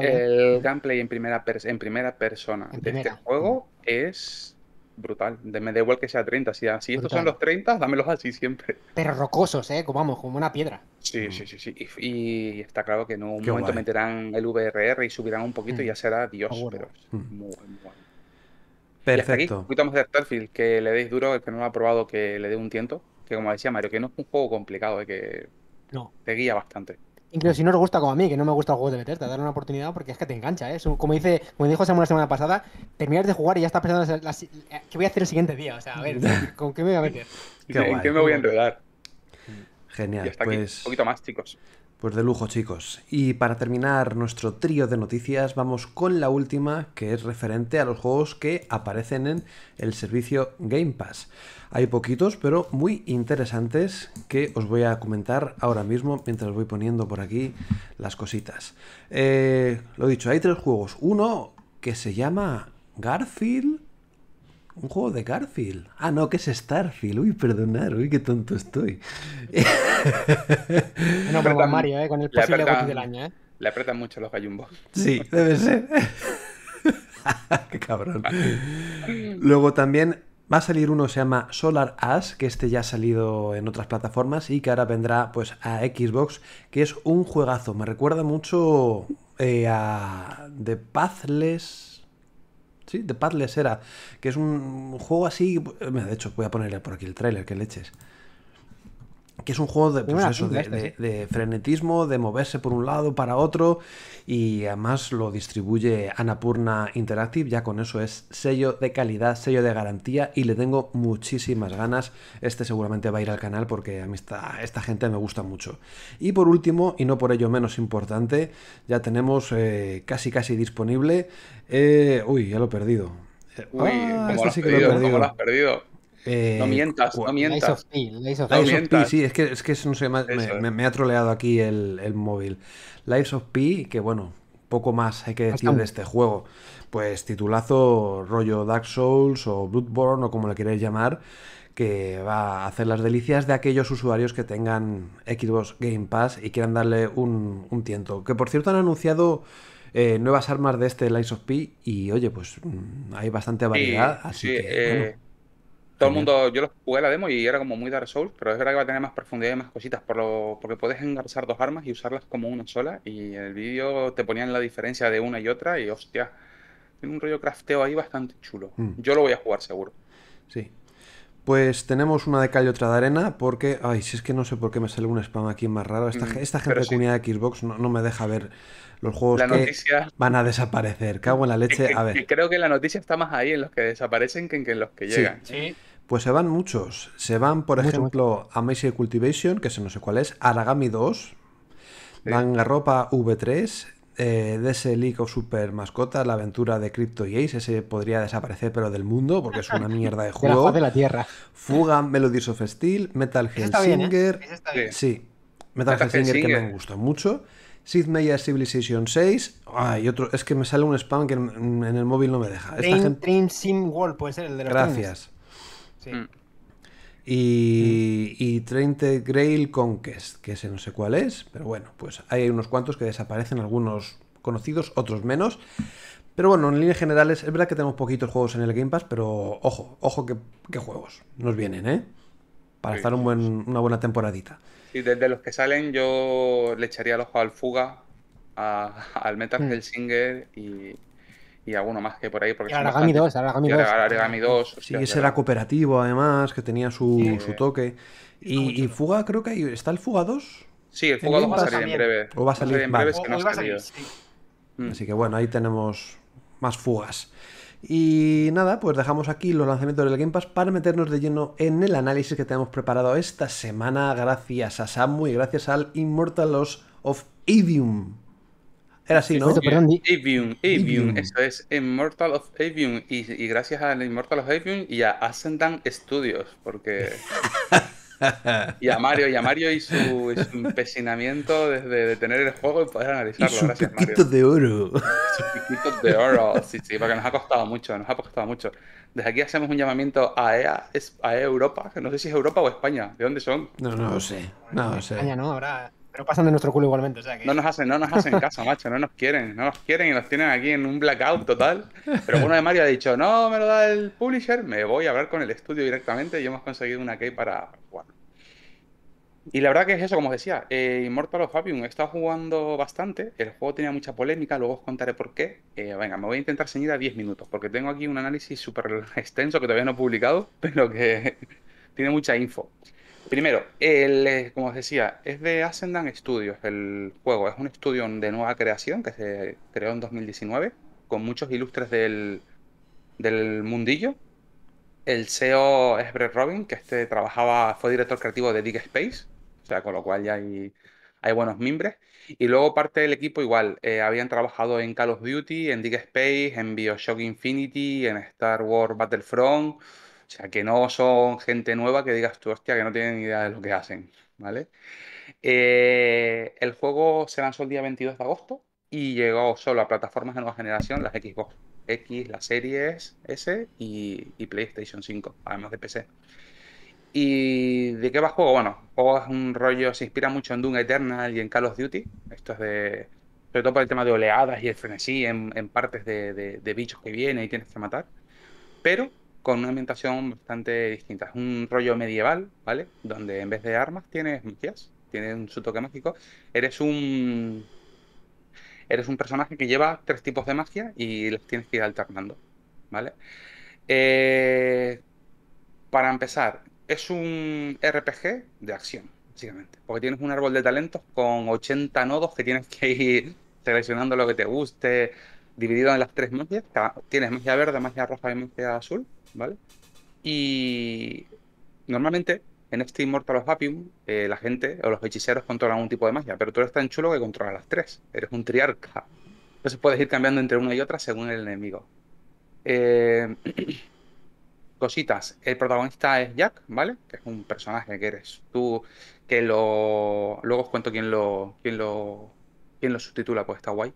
El gameplay en primera, en primera persona de este juego es brutal. Me da igual que sea 30. Si, estos son los 30, dámelos así siempre. Pero rocosos, ¿eh? Como vamos, como una piedra. Sí, mm. sí, sí. sí. Y, está claro que en un momento meterán el VRR y subirán un poquito mm. y ya será Dios. Pero es mm. muy bueno. Perfecto. Y de Starfield, que le deis duro, que no lo ha probado, que le dé un tiento. Que como decía Mario, que no es un juego complicado, eh, que no. te guía bastante. Incluso si no os gusta como a mí, que no me gusta el juego de Bethesda, dar una oportunidad porque es que te engancha, ¿eh? Como, dice, como dijo Samuel la semana pasada, terminas de jugar y ya estás pensando eh, qué voy a hacer el siguiente día, o sea, a ver, ¿con qué me voy a meter? ¿En qué me voy a enredar? Genial. Y pues... un poquito más, chicos. Pues de lujo chicos. Y para terminar nuestro trío de noticias vamos con la última que es referente a los juegos que aparecen en el servicio Game Pass. Hay poquitos pero muy interesantes que os voy a comentar ahora mismo mientras voy poniendo por aquí las cositas. Lo eh, lo dicho, hay tres juegos. Uno que se llama Garfield un juego de Garfield. Ah, no, que es Starfield. Uy, perdonar, uy, qué tonto estoy. no, pero Mario, ¿eh? con el posible del año. ¿eh? Le apretan mucho los gallumbos. Sí, debe ser. qué cabrón. Luego también Va a salir uno se llama Solar Ash, que este ya ha salido en otras plataformas y que ahora vendrá pues a Xbox, que es un juegazo. Me recuerda mucho eh, a The Pathless de The era, que es un juego así, eh, de hecho voy a ponerle por aquí el trailer que leches que es un juego de, pues ah, de, frenetismo, de moverse por un lado para otro y además lo distribuye Anapurna Interactive, ya con eso es sello de calidad, sello de garantía y le tengo muchísimas ganas. Este seguramente va a ir al canal porque a mí esta, esta gente me gusta mucho. Y por último, y no por ello menos importante, ya tenemos eh, casi casi disponible... Eh, uy, ya lo he perdido. Uy, ah, este sí perdido? lo has perdido? Eh, no mientas, no mientas. of P, of, P. sí, es que, es que me, ha troleado aquí el, móvil. Lies of P, que bueno, poco más hay que decir de este juego. Pues titulazo rollo Dark Souls o Bloodborne o como le queréis llamar, que va a hacer las delicias de aquellos usuarios que tengan Xbox Game Pass y quieran darle un, tiento. Que por cierto han anunciado... Eh, nuevas armas de este Lies of P y oye, pues mm, hay bastante variedad, así que... Eh, todo el mundo, yo lo jugué la demo y era como muy Dark Souls, pero es verdad que va a tener más profundidad y más cositas, por lo, porque puedes engarzar dos armas y usarlas como una sola. Y en el vídeo te ponían la diferencia de una y otra, y hostia, tiene un rollo crafteo ahí bastante chulo. Mm. Yo lo voy a jugar seguro. Sí. Pues tenemos una de calle y otra de arena, porque. Ay, si es que no sé por qué me sale un spam aquí más raro. Esta, mm, esta gente de comunidad de Xbox no, me deja ver los juegos que van a desaparecer. Cago en la leche. A ver. Creo que la noticia está más ahí en los que desaparecen que en los que llegan. ¿Sí? Pues se van muchos. Se van, por ejemplo, a Amazing Cultivation, que se no sé cuál es, Aragami 2, Ropa V3, eh, de of Super Mascota, la aventura de Crypto y ese podría desaparecer pero del mundo porque es una mierda de juego. de de la tierra. Fuga, Melodies of Steel, Metal ¿eh? Hellsinger. Sí, Metal, que me gusta mucho. Sid Meier's Civilization 6. Ay, otro, es que me sale un spam que en, el móvil no me deja. puede ser el de Gracias. Mm. Y, 30 Grail Conquest, que ese no sé cuál es, pero bueno, pues hay unos cuantos que desaparecen, algunos conocidos, otros menos. Pero bueno, en líneas generales, es verdad que tenemos poquitos juegos en el Game Pass, pero ojo, ojo que, juegos nos vienen, ¿eh? Para estar un buen, una buena temporadita. Y desde los que salen, yo le echaría el ojo al Fuga, al Metal mm. Singer y, y alguno más que por ahí. Porque Aragami 2, Aragami 2. 2 sí, ese era cooperativo además, que tenía su, toque. Y, Fuga, creo que ahí, ¿está el Fuga 2? Sí, el Fuga 2 va a salir en breve. O va a salir, en Así que bueno, ahí tenemos más fugas. Y nada, pues dejamos aquí los lanzamientos del Game Pass para meternos de lleno en el análisis que tenemos preparado esta semana gracias a Samu y gracias al Immortal of Idium. Era así, ¿no? Avium, Avium, eso es Immortal of Avium. Y, gracias a Immortal of Avium y a Ascendant Studios, porque. y a Mario, y a Mario y su, empecinamiento desde de tener el juego y poder analizarlo. gracias, piquitos Mario. de oro. piquitos de oro, sí, sí, porque nos ha costado mucho, nos ha costado mucho. Desde aquí hacemos un llamamiento a EA, e a Europa, que no sé si es Europa o España, ¿de dónde son? No, no lo sé, no lo sé. España no, ahora pero pasan de nuestro culo igualmente. No nos hacen, no nos hacen caso, macho, no nos quieren, no nos quieren y nos tienen aquí en un blackout total. Pero uno de Mario ha dicho, no, me lo da el publisher, me voy a hablar con el estudio directamente y hemos conseguido una key para jugar. Y la verdad que es eso, como os decía, eh, Immortal of Fabium he estado jugando bastante, el juego tenía mucha polémica, luego os contaré por qué. Eh, venga, me voy a intentar ceñir a 10 minutos, porque tengo aquí un análisis súper extenso que todavía no he publicado, pero que tiene mucha info. Primero, el, eh, como os decía, es de Ascendant Studios el juego. Es un estudio de nueva creación que se creó en 2019 con muchos ilustres del, mundillo. El CEO es Brett Robin, que este trabajaba, fue director creativo de Dig Space, o sea, con lo cual ya hay, hay buenos mimbres. Y luego parte del equipo igual, eh, habían trabajado en Call of Duty, en Dig Space, en Bioshock Infinity, en Star Wars Battlefront, o sea, que no son gente nueva que digas tú, hostia, que no tienen ni idea de lo que hacen, ¿vale? Eh, el juego se lanzó el día 22 de agosto y llegó solo a plataformas de nueva generación, las Xbox X, las series S y, PlayStation 5, además de PC. ¿Y de qué va el juego? Bueno, juego es un rollo, se inspira mucho en Doom Eternal y en Call of Duty. Esto es de. Sobre todo por el tema de oleadas y el frenesí en, partes de bichos que vienen y tienes que matar. Pero con una ambientación bastante distinta. Es un rollo medieval, ¿vale? Donde en vez de armas tienes magias, tienes su toque mágico. Eres un. Eres un personaje que lleva tres tipos de magia y las tienes que ir alternando, ¿vale? Eh, para empezar, es un RPG de acción, básicamente. Porque tienes un árbol de talentos con 80 nodos que tienes que ir seleccionando lo que te guste, dividido en las tres magias. Tienes magia verde, magia roja y magia azul. ¿vale? Y normalmente en este Immortal of Appium, eh, la gente o los hechiceros controlan un tipo de magia, pero tú eres tan chulo que controlas las tres. Eres un triarca. Entonces puedes ir cambiando entre una y otra según el enemigo. Eh, cositas. El protagonista es Jack, ¿vale? Que es un personaje que eres tú, que lo... Luego os cuento quién lo, quién lo, lo subtitula, pues está guay.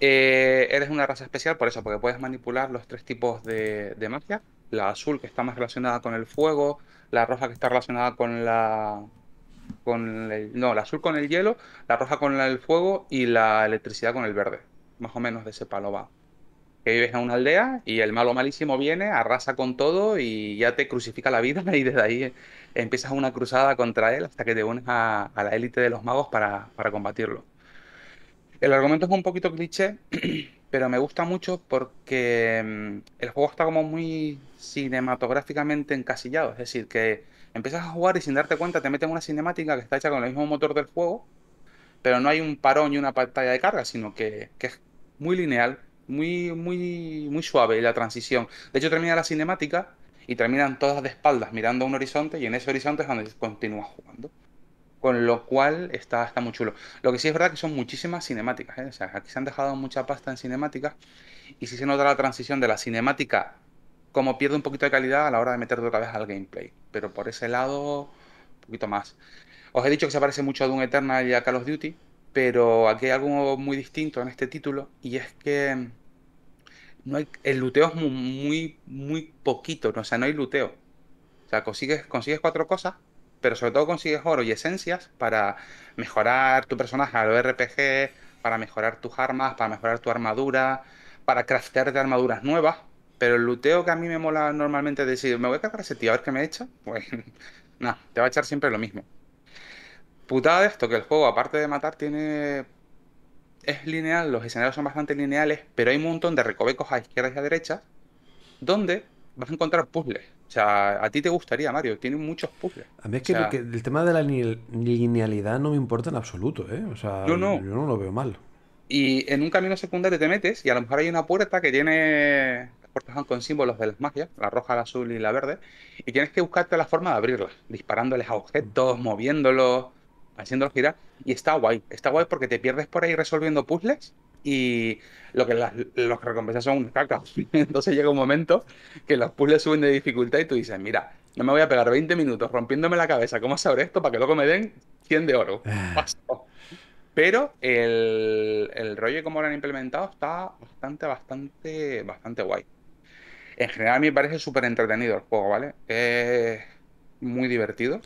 Eh, eres una raza especial por eso, porque puedes manipular los tres tipos de, de magia la azul que está más relacionada con el fuego, la roja que está relacionada con la con el, no, la azul con el hielo, la roja con el fuego y la electricidad con el verde. Más o menos de ese palo va. Que vives en una aldea y el malo malísimo viene, arrasa con todo y ya te crucifica la vida y desde ahí empiezas una cruzada contra él hasta que te unes a, la élite de los magos para, para combatirlo. El argumento es un poquito cliché, pero me gusta mucho porque mm, el juego está como muy cinematográficamente encasillado, es decir, que empiezas a jugar y sin darte cuenta te meten una cinemática que está hecha con el mismo motor del juego, pero no hay un parón y una pantalla de carga, sino que, es muy lineal, muy, muy, muy suave la transición. De hecho, termina la cinemática y terminan todas de espaldas mirando un horizonte y en ese horizonte es donde continúas jugando. Con lo cual está, muy chulo. Lo que sí es verdad que son muchísimas cinemáticas. ¿eh? O sea, aquí se han dejado mucha pasta en cinemáticas. Y sí se nota la transición de la cinemática, como pierde un poquito de calidad a la hora de meterte otra vez al gameplay. Pero por ese lado, un poquito más. Os he dicho que se parece mucho a Doom Eternal y a Call of Duty. Pero aquí hay algo muy distinto en este título. Y es que no hay, el luteo es muy, muy, poquito. ¿no? O sea, no hay luteo. O sea, consigues, consigues cuatro cosas pero sobre todo consigues oro y esencias para mejorar tu personaje al RPG, para mejorar tus armas, para mejorar tu armadura, para de armaduras nuevas. Pero el luteo que a mí me mola normalmente es decir, me voy a cargar ese tío a ver qué me echa, pues no, te va a echar siempre lo mismo. Putada de esto, que el juego, aparte de matar, tiene. Es lineal, los escenarios son bastante lineales, pero hay un montón de recovecos a izquierda y a derecha donde vas a encontrar puzzles sea, a ti te gustaría, Mario, tiene muchos puzzles. A mí es que, el tema de la linealidad no me importa en absoluto, ¿eh? O sea, yo no, lo veo mal. Y en un camino secundario te metes y a lo mejor hay una puerta que tiene puertas con símbolos de las magias, la roja, la azul y la verde, y tienes que buscarte la forma de abrirlas, disparándoles a objetos, moviéndolos, haciéndolos girar, y está guay, está guay porque te pierdes por ahí resolviendo puzzles y lo que las, los recompensas son unas cacas. Entonces llega un momento que los puzzles suben de dificultad y tú dices, mira, no me voy a pegar 20 minutos rompiéndome la cabeza, ¿cómo sabré esto? Para que luego me den 100 de oro. Ah. Pero el, el rollo como lo han implementado está bastante, bastante, bastante guay. En general a mí me parece súper entretenido el juego, ¿vale? Es muy divertido.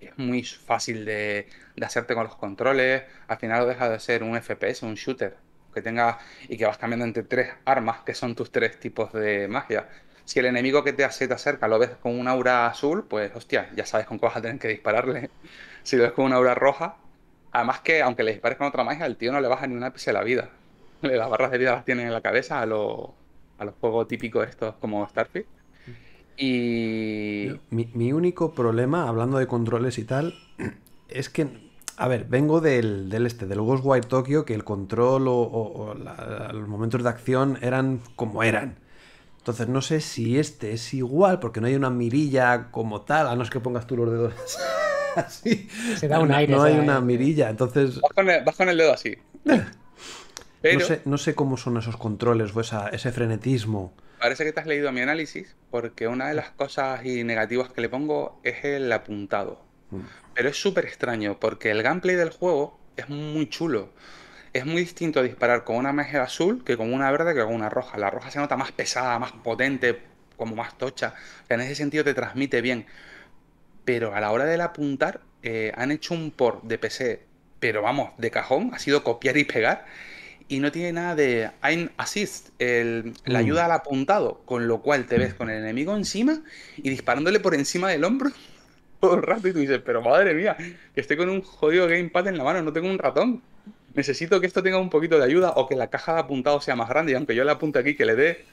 Es muy fácil de, hacerte con los controles. Al final deja de ser un FPS, un shooter que tengas y que vas cambiando entre tres armas, que son tus tres tipos de magia. Si el enemigo que te hace te acerca lo ves con un aura azul, pues hostia, ya sabes con qué vas a tener que dispararle. si lo ves con un aura roja, además que aunque le dispares con otra magia, el tío no le baja ni un ápice de la vida. Las barras de vida las tienen en la cabeza a, a los juegos típicos estos como Starfield. Y. Mi, mi único problema, hablando de controles y tal, es que a ver, vengo del, del este, del Ghostwire Tokyo, que el control o, los momentos de acción eran como eran. Entonces no sé si este es igual, porque no hay una mirilla como tal, a no ser que pongas tú los dedos así. Se da un no, No hay una mirilla, entonces... Vas con el, dedo así. No, sé, cómo son esos controles o ese frenetismo. Parece que te has leído mi análisis, porque una de las cosas y negativas que le pongo es el apuntado. Pero es súper extraño porque el gameplay del juego es muy chulo. Es muy distinto disparar con una magia azul que con una verde que con una roja. La roja se nota más pesada, más potente, como más tocha. en ese sentido te transmite bien. Pero a la hora del apuntar, eh, han hecho un port de PC, pero vamos, de cajón, ha sido copiar y pegar. Y no tiene nada de aim assist, el, la mm. ayuda al apuntado, con lo cual te ves mm. con el enemigo encima y disparándole por encima del hombro todo el rato y tú dices, pero madre mía, que estoy con un jodido gamepad en la mano, no tengo un ratón. Necesito que esto tenga un poquito de ayuda o que la caja de apuntado sea más grande y aunque yo le apunte aquí, que le dé...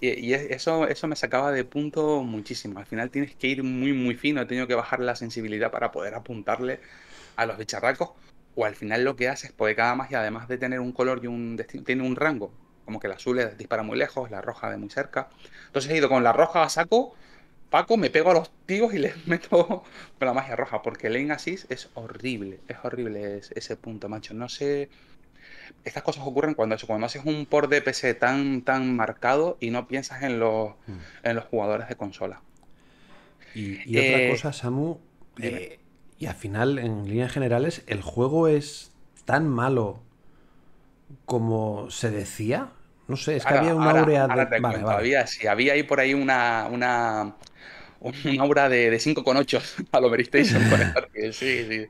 Y, eso, eso me sacaba de punto muchísimo. Al final tienes que ir muy, muy fino. He tenido que bajar la sensibilidad para poder apuntarle a los bicharracos. O al final lo que haces, porque cada más y además de tener un color y un destino, tiene un rango como que el azul dispara muy lejos, la roja de muy cerca. Entonces he ido con la roja a saco Paco, me pego a los tíos y les meto la magia roja, porque Lane Asís es horrible, es horrible ese, punto, macho. No sé. Estas cosas ocurren cuando cuando haces un por de tan, tan marcado y no piensas en los, mm. en los jugadores de consola. Y, otra eh, cosa, Samu, eh, y al final, en líneas generales, ¿el juego es tan malo como se decía? No sé, es que había una de... Vale, Había, sí, había ahí por ahí una, un aura de, de 8 a lo ejemplo. Sí, sí.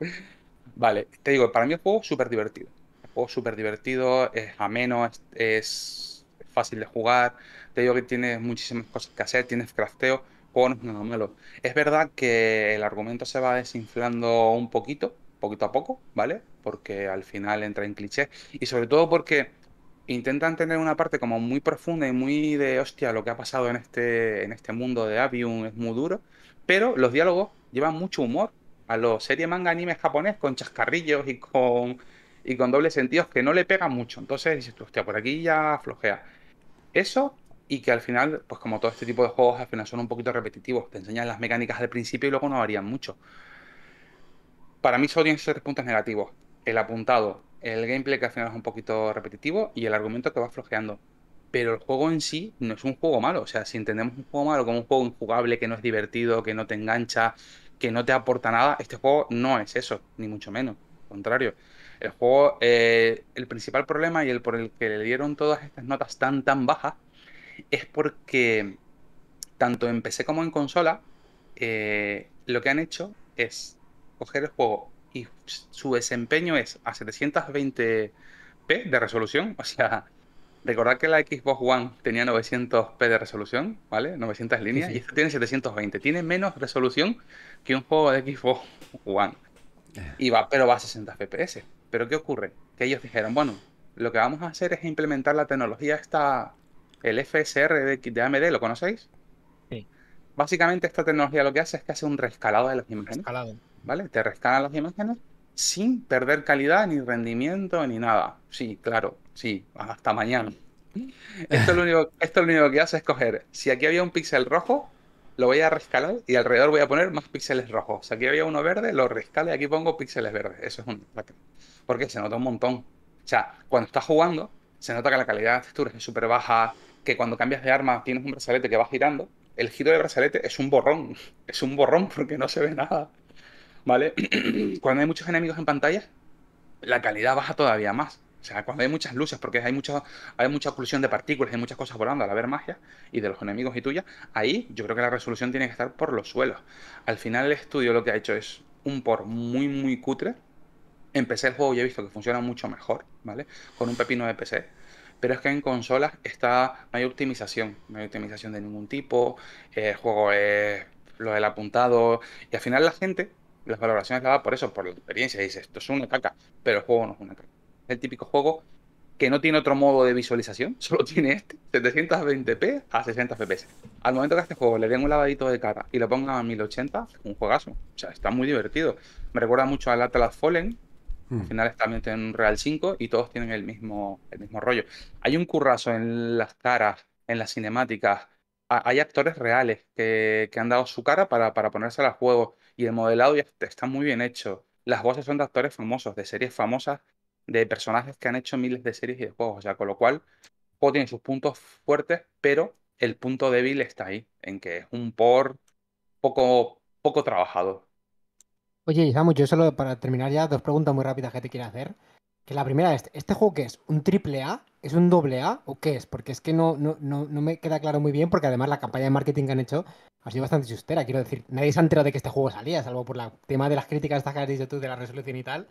Vale, te digo, para mí un juego súper divertido. un juego súper divertido, es ameno, es, fácil de jugar. Te digo que tienes muchísimas cosas que hacer, tienes crafteo. no Es verdad que el argumento se va desinflando un poquito, poquito a poco, ¿vale? Porque al final entra en cliché. Y sobre todo porque intentan tener una parte como muy profunda y muy de hostia, lo que ha pasado en este, en este mundo de Avium es muy duro, pero los diálogos llevan mucho humor a los series manga animes japonés con chascarrillos y con, y con dobles sentidos que no le pegan mucho. Entonces dices, hostia, por aquí ya flojea. Eso y que al final, pues como todo este tipo de juegos, al final son un poquito repetitivos. Te enseñan las mecánicas al principio y luego no varían mucho. Para mí solo tienen tres puntos negativos. El apuntado el gameplay que al final es un poquito repetitivo y el argumento que va flojeando. Pero el juego en sí no es un juego malo. O sea, si entendemos un juego malo como un juego injugable, que no es divertido, que no te engancha, que no te aporta nada, este juego no es eso, ni mucho menos. Al contrario. El juego, eh, el principal problema y el por el que le dieron todas estas notas tan, tan bajas, es porque tanto en PC como en consola, eh, lo que han hecho es coger el juego y su desempeño es a 720p de resolución. O sea, recordad que la Xbox One tenía 900p de resolución, ¿vale? 900 líneas, y esta tiene 720. Tiene menos resolución que un juego de Xbox One. Eh. Y va, pero va a 60 FPS. Pero ¿qué ocurre? Que ellos dijeron, bueno, lo que vamos a hacer es implementar la tecnología esta, el FSR de, de AMD, ¿lo conocéis? Sí. Básicamente esta tecnología lo que hace es que hace un rescalado de las imágenes. Rescalado. ¿vale? Te rescalan las imágenes sin perder calidad, ni rendimiento, ni nada. Sí, claro, sí, hasta mañana. Esto, es lo único, esto lo único que hace es coger, si aquí había un píxel rojo, lo voy a rescalar y alrededor voy a poner más píxeles rojos. Si Aquí había uno verde, lo rescale y aquí pongo píxeles verdes. Eso es un... Porque se nota un montón. O sea, cuando estás jugando, se nota que la calidad de texturas es súper baja, que cuando cambias de arma tienes un brazalete que va girando. El giro del brazalete es un borrón. Es un borrón porque no se ve nada. ¿vale? cuando hay muchos enemigos en pantalla, la calidad baja todavía más. O sea, cuando hay muchas luces, porque hay, hay mucha oclusión de partículas, hay muchas cosas volando al haber magia y de los enemigos y tuya, ahí yo creo que la resolución tiene que estar por los suelos. Al final el estudio lo que ha hecho es un por muy, muy cutre. Empecé el juego y he visto que funciona mucho mejor, ¿vale? Con un pepino de PC. Pero es que en consolas está, mayor hay optimización, no hay optimización de ningún tipo, eh, el juego es lo del apuntado y al final la gente las valoraciones las da por eso, por la experiencia. Dice, esto es una caca, pero el juego no es una caca. Es el típico juego que no tiene otro modo de visualización, solo tiene este, 720p a 60 fps. Al momento que a este juego le den un lavadito de cara y lo pongan a 1080, un juegazo. O sea, está muy divertido. Me recuerda mucho al Atlas Fallen, finales hmm. final también tienen un Real 5 y todos tienen el mismo, el mismo rollo. Hay un currazo en las caras, en las cinemáticas. Hay actores reales que, han dado su cara para, para ponerse al juego y el modelado ya está muy bien hecho. Las voces son de actores famosos, de series famosas, de personajes que han hecho miles de series y de juegos. O sea, con lo cual, el juego tiene sus puntos fuertes, pero el punto débil está ahí, en que es un por poco, poco trabajado. Oye, Isamu, yo solo para terminar ya, dos preguntas muy rápidas que te quiero hacer. Que la primera es, ¿este juego qué es? ¿Un triple A? ¿Es un doble A? ¿O qué es? Porque es que no, no, me queda claro muy bien, porque además la campaña de marketing que han hecho ha sido bastante sustera. Quiero decir, nadie se ha enterado de que este juego salía, salvo por el tema de las críticas que has dicho tú de la resolución y tal.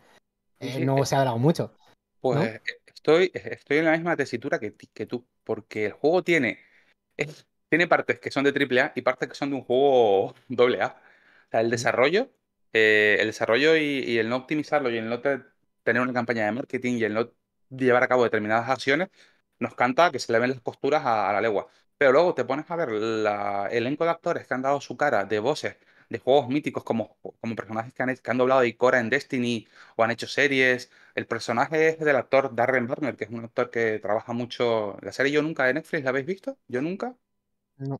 Eh, no se ha hablado mucho. Pues eh, estoy, estoy en la misma tesitura que, que tú, porque el juego tiene, tiene partes que son de triple A y partes que son de un juego doble A. O sea, el desarrollo, eh, el desarrollo y, el no optimizarlo y el no tener una campaña de marketing y el no llevar a cabo determinadas acciones, nos canta que se le ven las costuras a, la legua. Pero luego te pones a ver la, el elenco de actores que han dado su cara, de voces, de juegos míticos como, como personajes que han, que han doblado Icora en Destiny o han hecho series. El personaje es del actor Darren Werner, que es un actor que trabaja mucho. La serie Yo Nunca de Netflix, ¿la habéis visto? ¿Yo Nunca? No.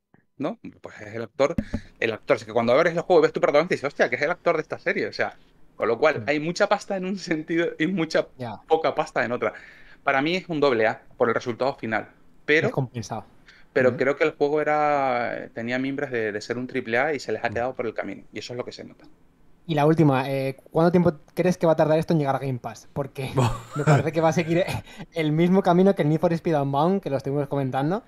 Pues es el actor. El actor. Es que cuando abres el juego ves tu protagonista y dices, hostia, que es el actor de esta serie. O sea, con lo cual, mm. hay mucha pasta en un sentido y mucha poca pasta en otra. Para mí es un doble A por el resultado final. Pero, compensado. pero creo que el juego era tenía mimbres de, ser un triple A y se les ha mm. quedado por el camino. Y eso es lo que se nota. Y la última, eh, ¿cuánto tiempo crees que va a tardar esto en llegar a Game Pass? Porque me parece que va a seguir el mismo camino que el Need for Speed Unbound, que lo estuvimos comentando,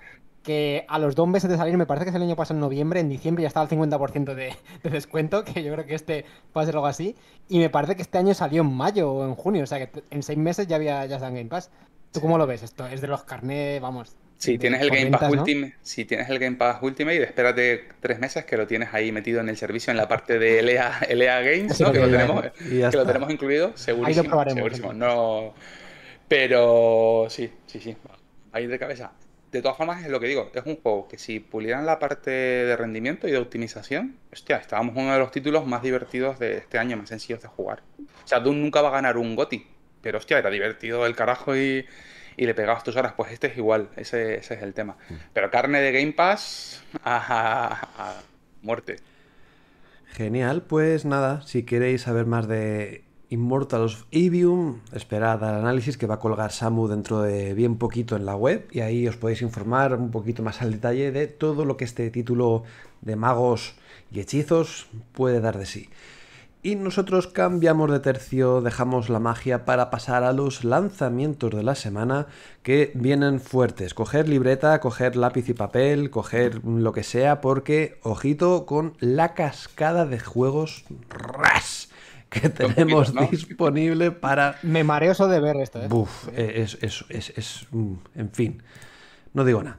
que a los dos meses de salir, me parece que es el año pasado en noviembre, en diciembre ya estaba al 50% de, de, descuento, que yo creo que este puede ser algo así. Y me parece que este año salió en mayo o en junio, o sea que en seis meses ya había ya está en Game Pass. ¿Tú cómo lo ves? Esto es de los carnés, vamos. Si tienes el Game Pass Ultimate, si tienes el Game Pass Ultimate, espérate tres meses que lo tienes ahí metido en el servicio en la parte de LA, Games, que, lo tenemos, que lo tenemos incluido, segurísimo, lo probaremos, No, pero sí, sí, sí, ahí de cabeza de todas formas, es lo que digo, es un juego que si pulieran la parte de rendimiento y de optimización, hostia, estábamos uno de los títulos más divertidos de este año, más sencillos de jugar. O sea, Doom nunca va a ganar un GOTI, pero hostia, era divertido el carajo y, y le pegabas tus horas. Pues este es igual, ese, es el tema. Mm. Pero carne de Game Pass a muerte. Genial, pues nada, si queréis saber más de Immortals of Ibium. Esperad al análisis que va a colgar Samu dentro de bien poquito en la web y ahí os podéis informar un poquito más al detalle de todo lo que este título de magos y hechizos puede dar de sí. Y nosotros cambiamos de tercio, dejamos la magia para pasar a los lanzamientos de la semana que vienen fuertes. Coger libreta, coger lápiz y papel, coger lo que sea, porque ojito con la cascada de juegos ras que tenemos disponible para... Me mareo eso de ver esto. ¿eh? Buf, es, es, es, mm, En fin, no digo nada.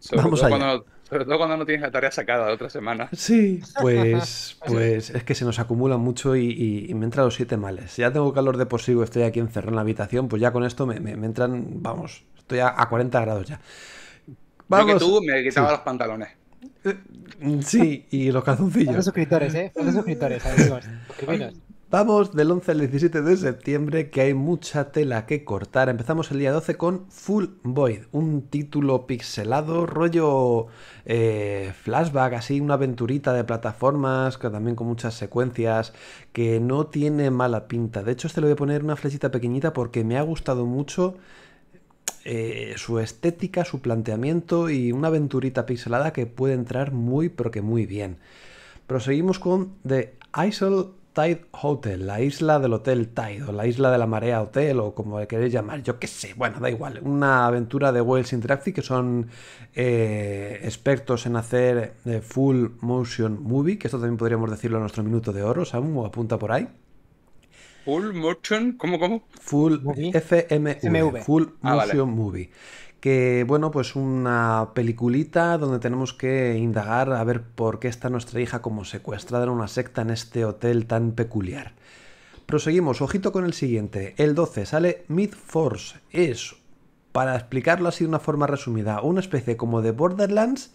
Sobre todo cuando no tienes la tarea sacada de otra semana. Sí, pues, pues es que se nos acumula mucho y, me entran los siete males. si Ya tengo calor de por y estoy aquí encerrado en la habitación, pues ya con esto me, entran, vamos, estoy a, 40 grados ya. Vamos. que tú me quitaba los pantalones. Eh, mm, sí, y los calzoncillos. Los suscriptores, ¿eh? Los suscriptores, amigos. Vamos del 11 al 17 de septiembre, que hay mucha tela que cortar. Empezamos el día 12 con Full Void, un título pixelado, rollo eh, flashback, así una aventurita de plataformas, que también con muchas secuencias, que no tiene mala pinta. De hecho, este le voy a poner una flechita pequeñita porque me ha gustado mucho. Eh, su estética, su planteamiento y una aventurita pixelada que puede entrar muy porque muy bien. Proseguimos con The Isle Tide Hotel, la isla del Hotel Tide, o la isla de la Marea Hotel, o como queréis llamar, yo qué sé, bueno, da igual. Una aventura de Wells Interactive, que son eh, expertos en hacer eh, full motion movie, que esto también podríamos decirlo en nuestro minuto de oro, Samu, apunta por ahí. Full motion, ¿cómo, cómo? Full FMV, Full ah, Motion Movie que bueno, pues una peliculita donde tenemos que indagar a ver por qué está nuestra hija como secuestrada en una secta en este hotel tan peculiar. Proseguimos, ojito con el siguiente. El 12 sale Myth Force. Es, para explicarlo así de una forma resumida, una especie como de Borderlands,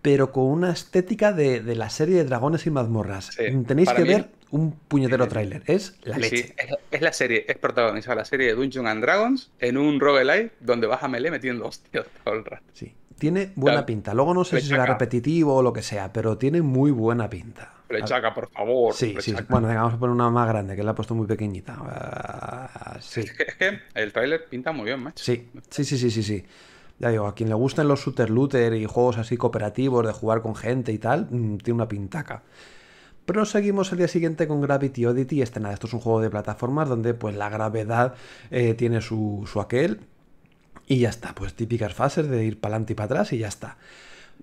pero con una estética de, de la serie de dragones y mazmorras. Tenéis que ver un puñetero eh, tráiler. Es la leche. es, la serie, es protagonizada la serie de Dungeons and Dragons en un roguelike donde vas a melee metiendo hostias todo el rato. Sí, tiene buena pinta. Luego no sé si será repetitivo o lo que sea, pero tiene muy buena pinta. Lechaca, por favor. Sí, sí. Bueno, venga, vamos a poner una más grande, que la ha puesto muy pequeñita. Ah, sí. es, que, el tráiler pinta muy bien, macho. Sí, sí, sí, sí, sí. sí. Ya digo, a quien le gustan los shooter looter y juegos así cooperativos de jugar con gente y tal, mm, tiene una pintaca. Proseguimos el día siguiente con Gravity Oddity. Este nada, esto es un juego de plataformas donde pues la gravedad eh, tiene su, su aquel. Y ya está, pues típicas fases de ir para adelante y para atrás y ya está.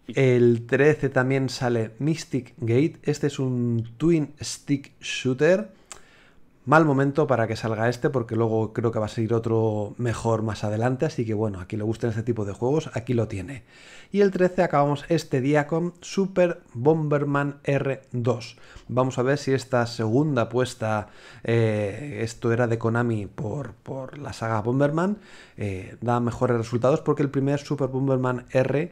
El 13 también sale Mystic Gate. Este es un twin stick shooter Mal momento para que salga este, porque luego creo que va a salir otro mejor más adelante, así que bueno, aquí le gusten este tipo de juegos, aquí lo tiene. Y el 13 acabamos este día con Super Bomberman R2. Vamos a ver si esta segunda apuesta, eh, esto era de Konami por, por la saga Bomberman, eh, da mejores resultados, porque el primer Super Bomberman R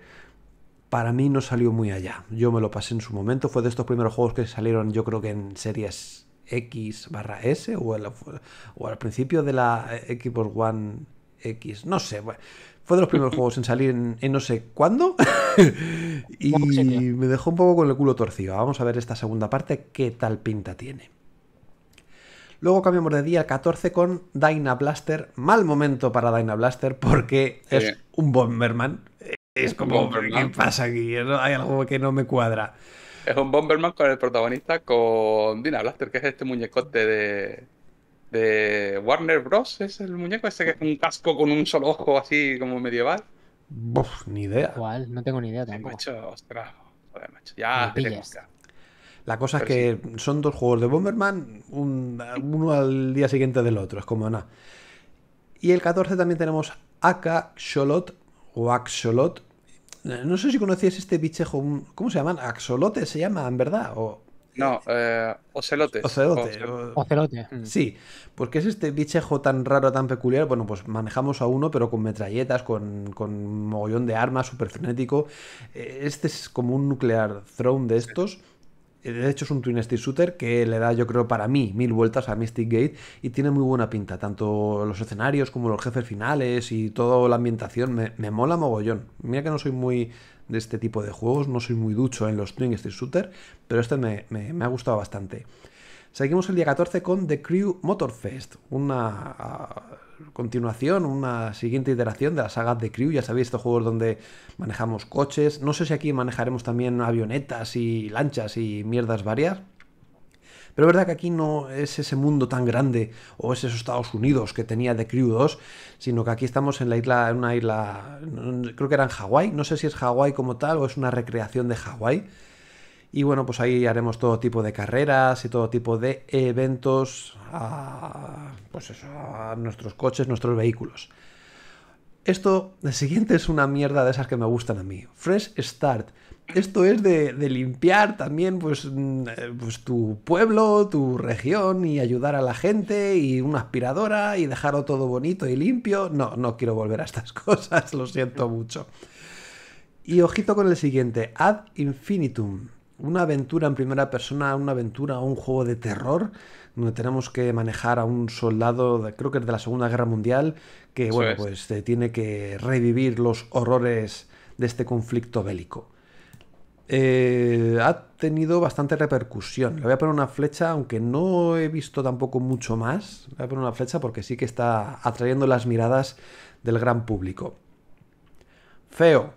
para mí no salió muy allá. Yo me lo pasé en su momento, fue de estos primeros juegos que salieron yo creo que en series X barra S o, al principio de la eh, Xbox One X, no sé, fue de los primeros juegos en salir en, no sé cuándo y me dejó un poco con el culo torcido. Vamos a ver esta segunda parte, qué tal pinta tiene. Luego cambiamos de día 14 con Dyna Blaster. Mal momento para Dyna Blaster porque es un Bomberman. Es como, ¿qué pasa aquí? Hay algo que no me cuadra. Es un Bomberman con el protagonista con Dina que es este muñecote de, de Warner Bros. Es el muñeco ese que es un casco con un solo ojo así como medieval. Buf, ni idea. No tengo ni idea tampoco. Macho, ostras, joder, macho. Ya, la cosa es que son dos juegos de Bomberman, uno al día siguiente del otro, es como nada. Y el 14 también tenemos Aka Sholot o Axolot, no sé si conocías este bichejo, ¿cómo se llaman? Axolote se llama, en verdad. O... No, eh, ocelotes. Ocelote. Ocelote. ocelote. Mm. Sí, porque es este bichejo tan raro, tan peculiar. Bueno, pues manejamos a uno, pero con metralletas, con, con mogollón de armas, súper frenético. Eh, este es como un nuclear throne de estos. Eh, de hecho es un twin stick shooter que le da, yo creo, para mí, mil vueltas a Mystic Gate y tiene muy buena pinta. Tanto los escenarios como los jefes finales y toda la ambientación me, mola mogollón. Mira que no soy muy de este tipo de juegos, no soy muy ducho en los twin stick shooter, pero este me, ha gustado bastante. Seguimos el día 14 con The Crew Fest, una continuación, una siguiente iteración de la saga de Crew. Ya sabéis, estos juegos donde manejamos coches. No sé si aquí manejaremos también avionetas y lanchas y mierdas varias. Pero es verdad que aquí no es ese mundo tan grande o es esos Estados Unidos que tenía de Crew 2, sino que aquí estamos en la isla, en una isla, creo que era en Hawái, no sé si es Hawái como tal o es una recreación de Hawái y bueno, pues ahí haremos todo tipo de carreras y todo tipo de eventos a, pues eso, a nuestros coches, nuestros vehículos. Esto, el siguiente es una mierda de esas que me gustan a mí. Fresh Start. Esto es de, limpiar también pues, mm, eh, pues, tu pueblo, tu región y ayudar a la gente y una aspiradora y dejarlo todo bonito y limpio. No, no quiero volver a estas cosas, lo siento mucho. Y ojito con el siguiente, Ad Infinitum una aventura en primera persona, una aventura un juego de terror, donde tenemos que manejar a un soldado, de, creo que es de la Segunda Guerra Mundial, que bueno, pues eh, tiene que revivir los horrores de este conflicto bélico. Eh, ha tenido bastante repercusión. Le voy a poner una flecha, aunque no he visto tampoco mucho más. Le voy a poner una flecha porque sí que está atrayendo las miradas del gran público. Feo.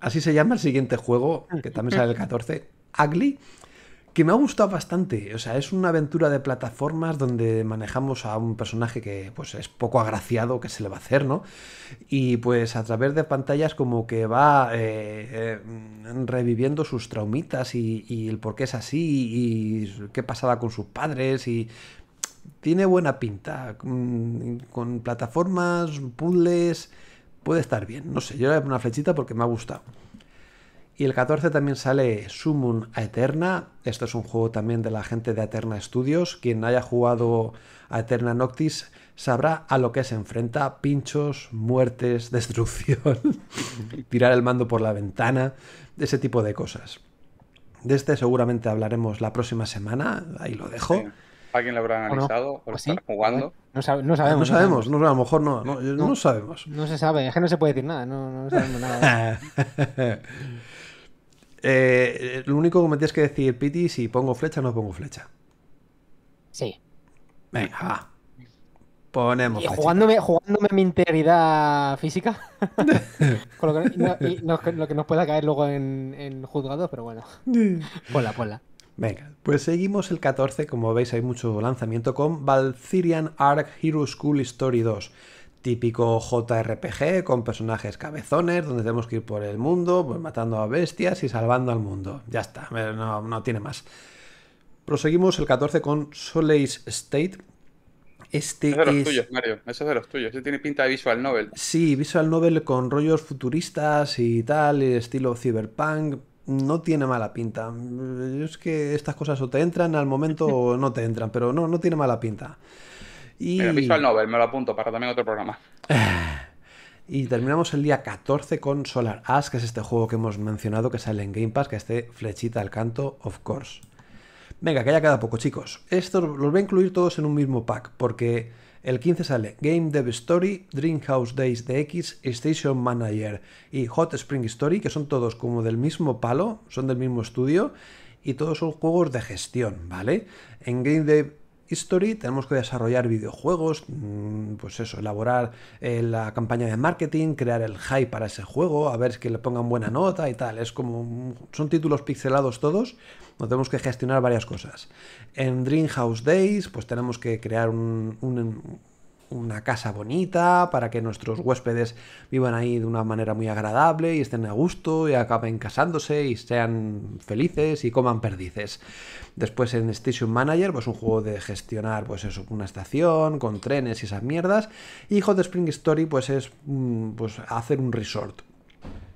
Así se llama el siguiente juego, que también sale el 14. Ugly, que me ha gustado bastante. O sea, es una aventura de plataformas donde manejamos a un personaje que pues es poco agraciado, que se le va a hacer, ¿no? Y pues a través de pantallas como que va eh, eh, reviviendo sus traumitas y, el por qué es así y qué pasaba con sus padres y... Tiene buena pinta, mm, con, plataformas, puzzles, puede estar bien. No sé, yo le voy a una flechita porque me ha gustado. Y el 14 también sale Summon a Eterna. Esto es un juego también de la gente de Eterna Studios. Quien haya jugado a Eterna Noctis sabrá a lo que se enfrenta. Pinchos, muertes, destrucción, tirar el mando por la ventana, ese tipo de cosas. De este seguramente hablaremos la próxima semana. Ahí lo dejo. ¿Alguien lo habrá analizado? ¿O, no? jugando? No, sabemos. No sabemos, a lo mejor no, no, no, sabemos. No se sabe, es que no se puede decir nada, no, sabemos nada. Eh, lo único que me tienes que decir, Piti, si pongo flecha o no pongo flecha. Sí. Venga, Ponemos. Y jugándome, mi integridad física. lo, que, nos pueda caer luego en, en juzgados, pero bueno. Pola, ponla. Venga, pues seguimos el 14. Como veis, hay mucho lanzamiento con Valcyrian Arc Hero School Story 2 típico JRPG con personajes cabezones, donde tenemos que ir por el mundo, pues matando a bestias y salvando al mundo. Ya está, no, tiene más. Proseguimos el 14 con Soleil's State. Este es de los tuyos, Mario. Eso es de los tuyos. Ese tiene pinta de visual novel. Sí, visual novel con rollos futuristas y tal, estilo cyberpunk. No tiene mala pinta. Es que estas cosas o te entran al momento o no te entran, pero no, no tiene mala pinta. Y... Visual Novel, me lo apunto para también otro programa. Y terminamos el día 14 con Solar Ash, que es este juego que hemos mencionado que sale en Game Pass, que esté flechita al canto, of course. Venga, que ya cada poco, chicos. Estos los voy a incluir todos en un mismo pack, porque el 15 sale Game Dev Story, Dreamhouse Days de X Station Manager y Hot Spring Story, que son todos como del mismo palo, son del mismo estudio, y todos son juegos de gestión, ¿vale? En Game Dev History, tenemos que desarrollar videojuegos, mm, pues eso, elaborar eh, la campaña de marketing, crear el hype para ese juego, a ver si le pongan buena nota y tal. Es como. Son títulos pixelados todos, donde tenemos que gestionar varias cosas. En Dreamhouse Days, pues tenemos que crear un una casa bonita, para que nuestros huéspedes vivan ahí de una manera muy agradable y estén a gusto y acaben casándose y sean felices y coman perdices. Después en Station Manager, pues un juego de gestionar, pues eso, una estación con trenes y esas mierdas. Y Hot Spring Story, pues es mm, pues hacer un resort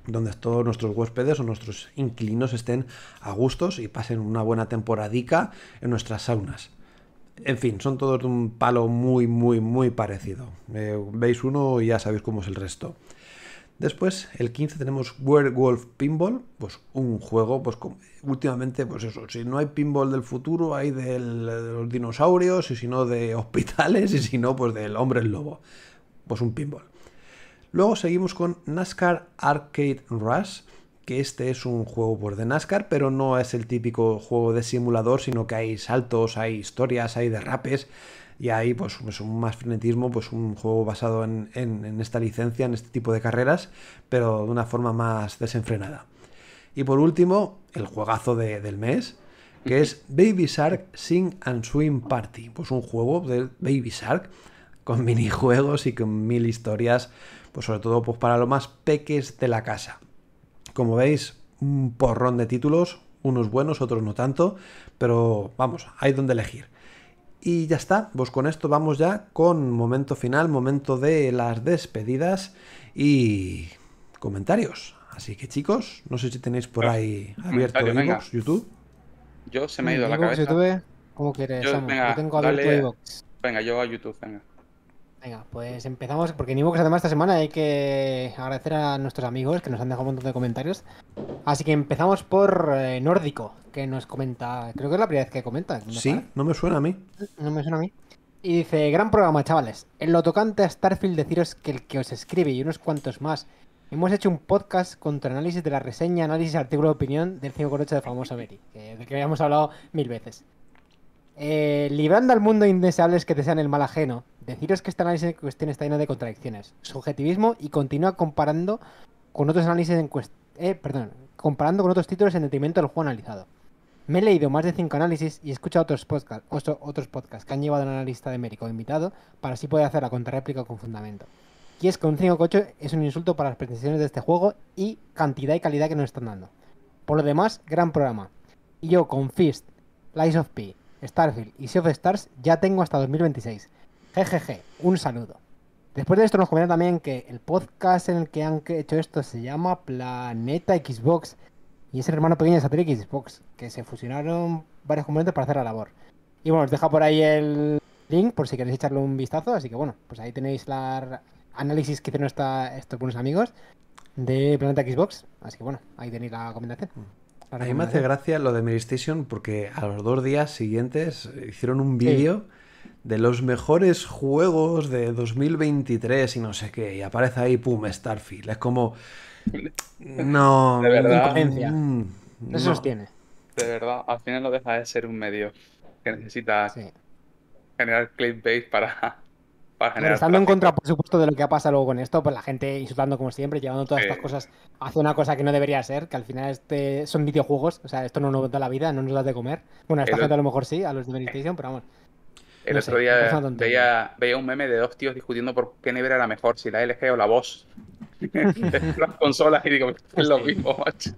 donde todos nuestros huéspedes o nuestros inquilinos estén a gustos y pasen una buena temporadica en nuestras saunas. En fin, son todos de un palo muy, muy, muy parecido. Eh, veis uno y ya sabéis cómo es el resto. Después, el 15 tenemos Werewolf Pinball, pues un juego, pues últimamente, pues eso, si no hay pinball del futuro, hay de los dinosaurios, y si no de hospitales, y si no, pues del hombre el lobo. Pues un pinball. Luego seguimos con NASCAR Arcade Rush, que este es un juego por de NASCAR, pero no es el típico juego de simulador, sino que hay saltos, hay historias, hay derrapes y hay pues un más frenetismo, pues un juego basado en, esta licencia, en este tipo de carreras, pero de una forma más desenfrenada. Y por último, el juegazo del mes, que es Baby Shark Sing and Swim Party, pues un juego de Baby Shark con minijuegos y con mil historias, pues sobre todo pues para los más peques de la casa. Como veis, un porrón de títulos, unos buenos, otros no tanto, pero vamos, hay donde elegir. Y ya está, pues con esto vamos ya con momento final, momento de las despedidas y comentarios. Así que chicos, no sé si tenéis por ahí abierto YouTube. Yo se me ha ido la cabeza. ¿Cómo quieres? Venga, yo a YouTube, venga. Venga, pues empezamos, porque en además esta semana hay que agradecer a nuestros amigos que nos han dejado un montón de comentarios. Así que empezamos por eh, Nórdico, que nos comenta, creo que es la primera vez que comenta. Sí, no me suena a mí. No me suena a mí. Y dice, gran programa, chavales. En lo tocante a Starfield deciros que el que os escribe y unos cuantos más, hemos hecho un podcast contra análisis de la reseña, análisis, artículo de opinión del 5.8 de famoso Betty, que, del que habíamos hablado mil veces. Eh, librando al mundo indeseables que te sean el mal ajeno, Deciros que este análisis en cuestión está lleno de contradicciones, subjetivismo y continúa comparando con otros análisis eh, perdón, comparando con otros títulos en detrimento del juego analizado. Me he leído más de cinco análisis y he escuchado otros podcasts, otros podcasts que han llevado a analista de mérico invitado para así poder hacer la contrarréplica con fundamento. Y es que un 5 es un insulto para las pretensiones de este juego y cantidad y calidad que nos están dando. Por lo demás, gran programa. Y yo con Fist, Lies of P, Starfield y Sea of Stars ya tengo hasta 2026. Jejeje, un saludo. Después de esto nos comentan también que el podcast en el que han hecho esto se llama Planeta Xbox y es el hermano pequeño de Satellite Xbox, que se fusionaron varios componentes para hacer la labor. Y bueno, os deja por ahí el link por si queréis echarle un vistazo, así que bueno, pues ahí tenéis la análisis que hicieron esta, estos buenos amigos de Planeta Xbox, así que bueno, ahí tenéis la recomendación. Mm. A mí me hace ¿eh? gracia lo de Mary porque a los dos días siguientes hicieron un vídeo de los mejores juegos de 2023 y no sé qué, y aparece ahí, pum, Starfield. Es como... No... De verdad. Mm, no se sostiene. De verdad, al final no deja de ser un medio que necesita sí. generar clickbait para... para generar estando en contra, por supuesto, de lo que ha pasado luego con esto, pues la gente insultando como siempre, llevando todas estas cosas hace una cosa que no debería ser, que al final este son videojuegos, o sea, esto no nos da la vida, no nos da de comer. Bueno, a esta gente a lo mejor sí, a los de PlayStation, pero vamos, el otro día veía, veía, un meme de dos tíos discutiendo por qué nevera era mejor, si la LG o la Bosch. las consolas y digo, es lo mismo, macho.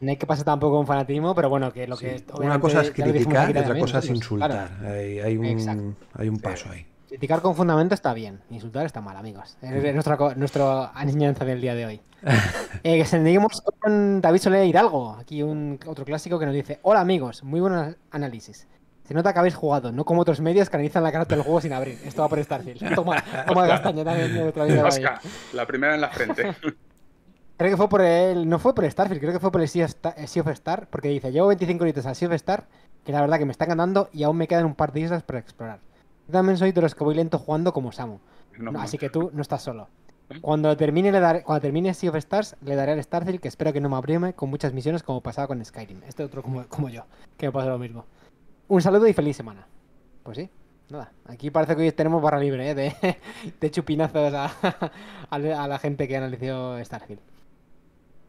No hay que pasar tampoco un fanatismo, pero bueno, que lo que Una cosa es criticar y otra cosa es insultar. Hay, un, hay, un, paso ahí. Criticar con fundamento está bien, insultar está mal, amigos. Es nuestra, nuestra enseñanza del día de hoy. eh, que seguimos con David Soler Hidalgo, aquí un, otro clásico que nos dice: Hola amigos, muy buen análisis. Se nota que habéis jugado, no como otros medios que analizan la carta del juego sin abrir. Esto va por Starfield. Toma, toma de castaña, la primera en la frente. Creo que fue por el. No fue por Starfield, creo que fue por el Sea of Star, eh, porque dice: Llevo 25 horitas a Sea of Star, que la verdad que me está ganando y aún me quedan un par de islas para explorar. Yo también soy de los que voy lento jugando como Samu. así que tú no estás solo. ¿Eh? Cuando termine, le cuando termine Sea of Stars, le daré al Starfield, que espero que no me abrime con muchas misiones como pasaba con Skyrim. Este otro como, como yo, que me pasa lo mismo. Un saludo y feliz semana. Pues sí, nada. Aquí parece que hoy tenemos barra libre ¿eh? de, chupinazos a, la gente que analizó Starfield.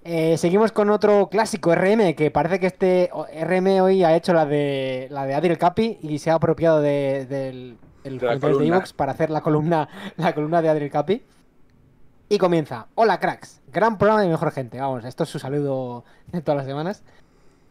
Eh, seguimos con otro clásico RM, que parece que este RM hoy ha hecho la de la de Capi y se ha apropiado del el de Evox para hacer la columna, la columna de Adriel Capi. Y comienza. Hola cracks, gran programa de mejor gente. Vamos, esto es su saludo de todas las semanas.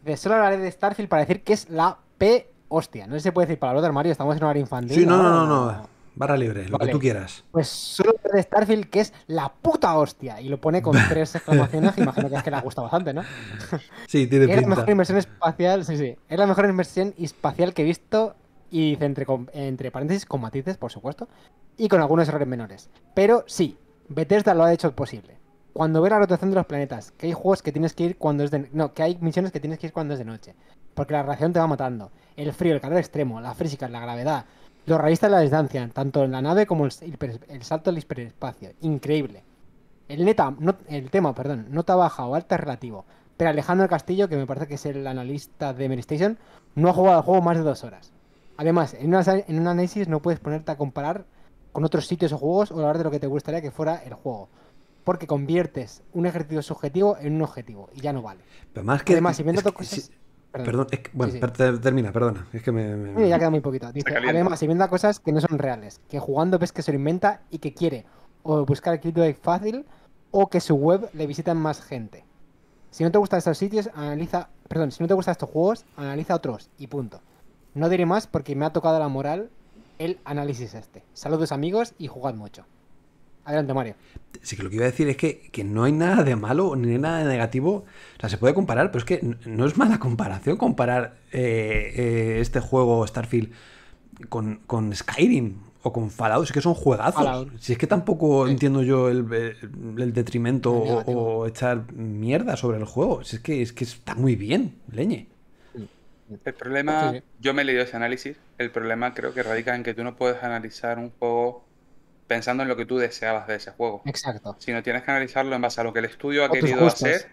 De solo hablaré de Starfield para decir que es la P Hostia, no sé si se puede decir para el otro armario, estamos en una infantil. Sí, no, no, no, no. Barra libre, lo que tú quieras. Pues solo de Starfield, que es la puta hostia. Y lo pone con tres exclamaciones. imagino que es que le gusta bastante, ¿no? Sí, tiene pinta. Es la mejor inversión espacial, sí, sí. Es la mejor inversión espacial que he visto. Y dice entre, entre paréntesis, con matices, por supuesto. Y con algunos errores menores. Pero sí, Bethesda lo ha hecho posible cuando ves la rotación de los planetas, que hay juegos que tienes que ir cuando es de no, que hay misiones que tienes que ir cuando es de noche, porque la radiación te va matando, el frío, el calor extremo, la física, la gravedad, los raíces la distancia, tanto en la nave como el, salto al hiperespacio, increíble. El neta, el tema, perdón, nota baja o alta es relativo, pero Alejandro Castillo, que me parece que es el analista de Mary no ha jugado al juego más de dos horas. Además, en, en un análisis no puedes ponerte a comparar con otros sitios o juegos o hablar de lo que te gustaría que fuera el juego porque conviertes un ejercicio subjetivo en un objetivo y ya no vale. más que, además, si cosas. perdón, bueno, termina, perdona. Es que me. ya queda muy poquito. además, inventa cosas que no son reales, que jugando ves que se lo inventa y que quiere o buscar el clickbait fácil o que su web le visitan más gente. Si no te gustan estos sitios, analiza. Perdón, si no te gustan estos juegos, analiza otros y punto. No diré más porque me ha tocado la moral el análisis este. Saludos amigos y jugad mucho. Adelante, Mario. Sí, que lo que iba a decir es que, no hay nada de malo ni nada de negativo. O sea, se puede comparar, pero es que no es mala comparación comparar eh, eh, este juego Starfield con, Skyrim o con Fallout. Es que son juegazos. Si es que tampoco entiendo yo el, detrimento o, echar mierda sobre el juego. Si es que, es que está muy bien, leñe. El problema, yo me he leído ese análisis. El problema creo que radica en que tú no puedes analizar un juego pensando en lo que tú deseabas de ese juego. Exacto. no tienes que analizarlo en base a lo que el estudio ha querido hacer.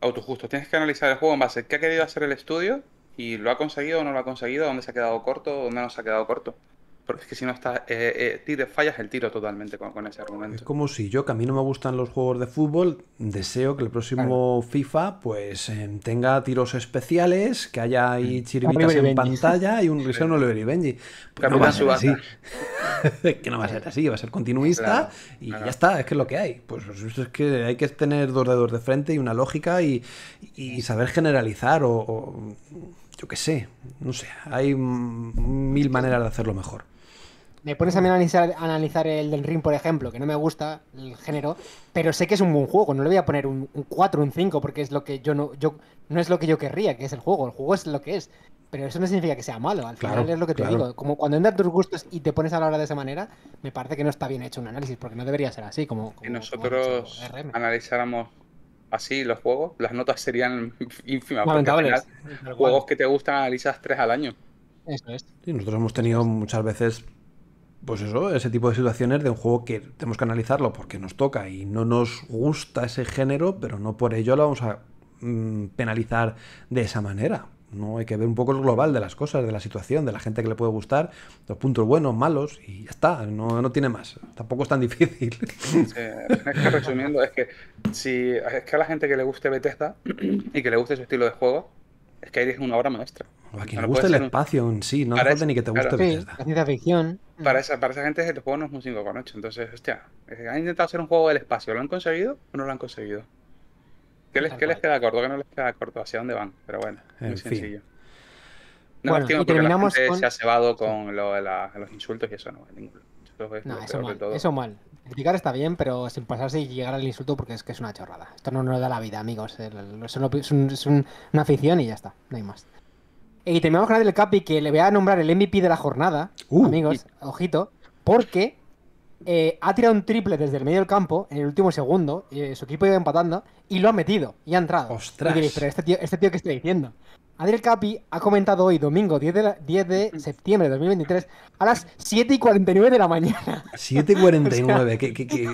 O Tienes que analizar el juego en base a qué ha querido hacer el estudio y lo ha conseguido o no lo ha conseguido, dónde se ha quedado corto o dónde no se ha quedado corto. Porque es que si no estás, eh, eh fallas el tiro totalmente con, ese argumento. Es como si yo, que a mí no me gustan los juegos de fútbol, deseo que el próximo FIFA pues eh, tenga tiros especiales, que haya ahí mm. chiribitas en pantalla y un Rison no Benji. Pues que no va a ser así. que no va a ser así, va a ser continuista y ya está, es que es lo que hay. Pues es que hay que tener dos dedos de frente y una lógica y, saber generalizar o, o yo qué sé, no sé, hay mil maneras de hacerlo mejor me pones a a analizar, el del Ring, por ejemplo, que no me gusta el género, pero sé que es un buen juego, no le voy a poner un, 4, un 5, porque es lo que yo no, yo no es lo que yo querría, que es el juego, el juego es lo que es. Pero eso no significa que sea malo, al final es lo que te digo. Como cuando entras tus gustos y te pones a la hora de esa manera, me parece que no está bien hecho un análisis, porque no debería ser así, como, nosotros analizáramos así los juegos, las notas serían ínfimas. Juegos que te gustan analizas tres al año. Eso es. nosotros hemos tenido muchas veces pues eso, ese tipo de situaciones de un juego que tenemos que analizarlo porque nos toca y no nos gusta ese género, pero no por ello lo vamos a mm, penalizar de esa manera. No hay que ver un poco el global de las cosas, de la situación, de la gente que le puede gustar, los puntos buenos, malos, y ya está, no, tiene más. Tampoco es tan difícil. resumiendo, es que si es que a la gente que le guste Bethesda y que le guste su estilo de juego, es que ahí una obra maestra. a quien le guste el espacio en sí, no hace ni que te guste Bethesda para esa, para esa gente el juego no es un 5,8. Entonces, hostia, eh, han intentado hacer un juego del espacio. ¿Lo han conseguido o no lo han conseguido? ¿Qué les, ¿qué les queda corto? ¿Qué no les queda corto? ¿Hacia dónde van? Pero bueno, es muy sencillo. No, bueno, y terminamos se ha cebado con lo los insultos y eso no, en Eso es eso mal, eso mal. Criticar está bien, pero sin pasarse y llegar al insulto porque es que es una chorrada. Esto no nos da la vida, amigos. Es, es una afición y ya está, no hay más. Y terminamos con el Capi, que le voy a nombrar el MVP de la jornada, uh. amigos, ojito, porque eh, ha tirado un triple desde el medio del campo en el último segundo, eh, su equipo iba empatando, y lo ha metido, y ha entrado. ¡Ostras! Y este tío, que este tío, ¿qué está diciendo? Adriel Capi ha comentado hoy, domingo 10 de, 10 de septiembre de 2023, a las 7 y 49 de la mañana. 749 que,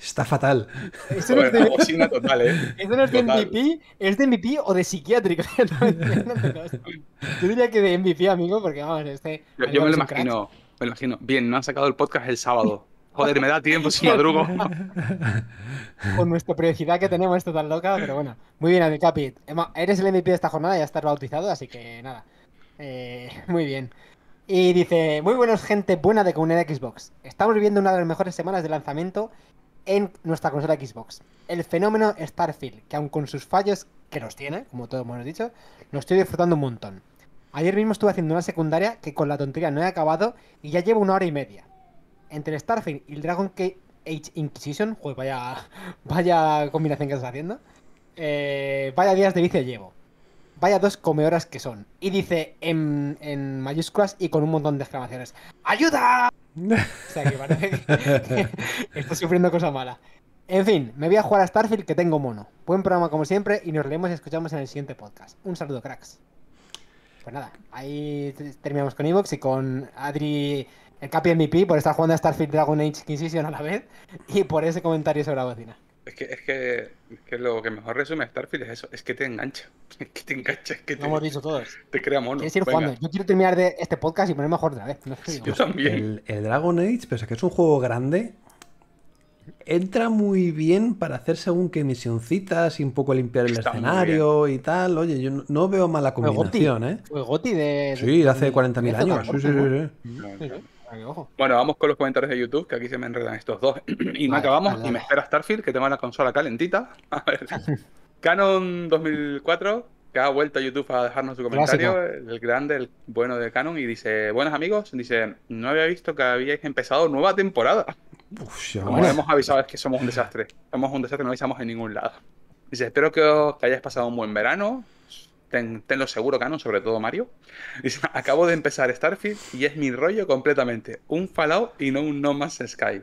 está fatal. Es de... total, ¿eh? Eso no es de MVP, es de MVP o de psiquiátrico. yo diría que de MVP, amigo, porque vamos, este. Yo, me lo imagino, me lo imagino. Bien, no han sacado el podcast el sábado. Joder, me da tiempo si madrugo. Con nuestra prioridad que tenemos, esto tan loca, pero bueno. Muy bien, Adel Capit. Eres el MVP de esta jornada, ya estás bautizado, así que nada. Eh, muy bien. Y dice, muy buenos gente buena de comunidad Xbox. Estamos viviendo una de las mejores semanas de lanzamiento en nuestra consola Xbox. El fenómeno Starfield, que aun con sus fallos, que los tiene, como todos hemos dicho, lo estoy disfrutando un montón. Ayer mismo estuve haciendo una secundaria que con la tontería no he acabado y ya llevo una hora y media entre Starfield y el Dragon Age Inquisition, joder, vaya, vaya combinación que estás haciendo. Eh, vaya días de vicio llevo. Vaya dos comedoras que son. Y dice en, mayúsculas y con un montón de exclamaciones. ¡Ayuda! o sea que parece que, sufriendo cosa mala. En fin, me voy a jugar a Starfield que tengo mono. Buen programa como siempre y nos leemos y escuchamos en el siguiente podcast. Un saludo, cracks. Pues nada, ahí terminamos con Evox y con Adri el Capi MVP por estar jugando a Starfield Dragon Age Inquisition a la vez y por ese comentario sobre la bocina. Es que, es que, es lo que mejor resume Starfield es eso, es que te engancha, es que te engancha, es que te, lo hemos dicho todos. te crea mono. Ir Yo quiero terminar de este podcast y poner mejor otra vez. Yo también. El, Dragon Age, pese a que es un juego grande, entra muy bien para hacer según qué misioncitas y un poco limpiar el escenario y tal. Oye, yo no, veo mala combinación, ¿eh? Fue de... Sí, de hace 40.000 años. Sí, sí, sí. sí. Bueno, vamos con los comentarios de YouTube, que aquí se me enredan estos dos. y no acabamos, y me espera Starfield, que tengo la consola calentita. A ver. Canon 2004, que ha vuelto a YouTube a dejarnos su comentario, el grande, el bueno de Canon, y dice, buenos amigos, dice, no había visto que habíais empezado nueva temporada. Como hemos avisado es que somos un desastre. Somos un desastre, no avisamos en ningún lado. Dice, espero que, os, hayáis pasado un buen verano, tenlo seguro, Canon, sobre todo Mario. acabo de empezar Starfield y es mi rollo completamente. Un Fallout y no un No más Sky.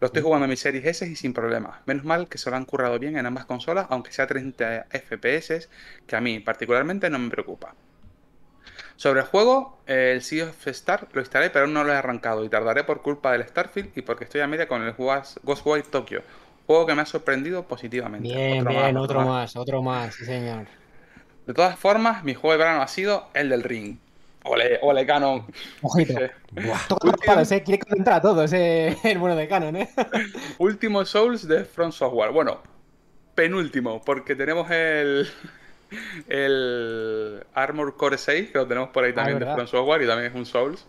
Lo estoy jugando en mi Series S y sin problemas. Menos mal que se lo han currado bien en ambas consolas, aunque sea 30 FPS, que a mí particularmente no me preocupa. Sobre el juego, eh, el Sea of Star lo instalé pero no lo he arrancado y tardaré por culpa del Starfield y porque estoy a media con el Ghostwire Tokyo, juego que me ha sorprendido positivamente. Bien, otro bien, más, otro, más, más, otro más, sí señor. De todas formas, mi juego de verano ha sido el del ring. Ole, ole, Canon. Ojito. Eh, todos eh. Quiere concentrar a todos eh, el bueno de Canon, ¿eh? Último Souls de Front Software. Bueno, penúltimo, porque tenemos el, el Armor Core 6, que lo tenemos por ahí ah, también de Front Software y también es un Souls.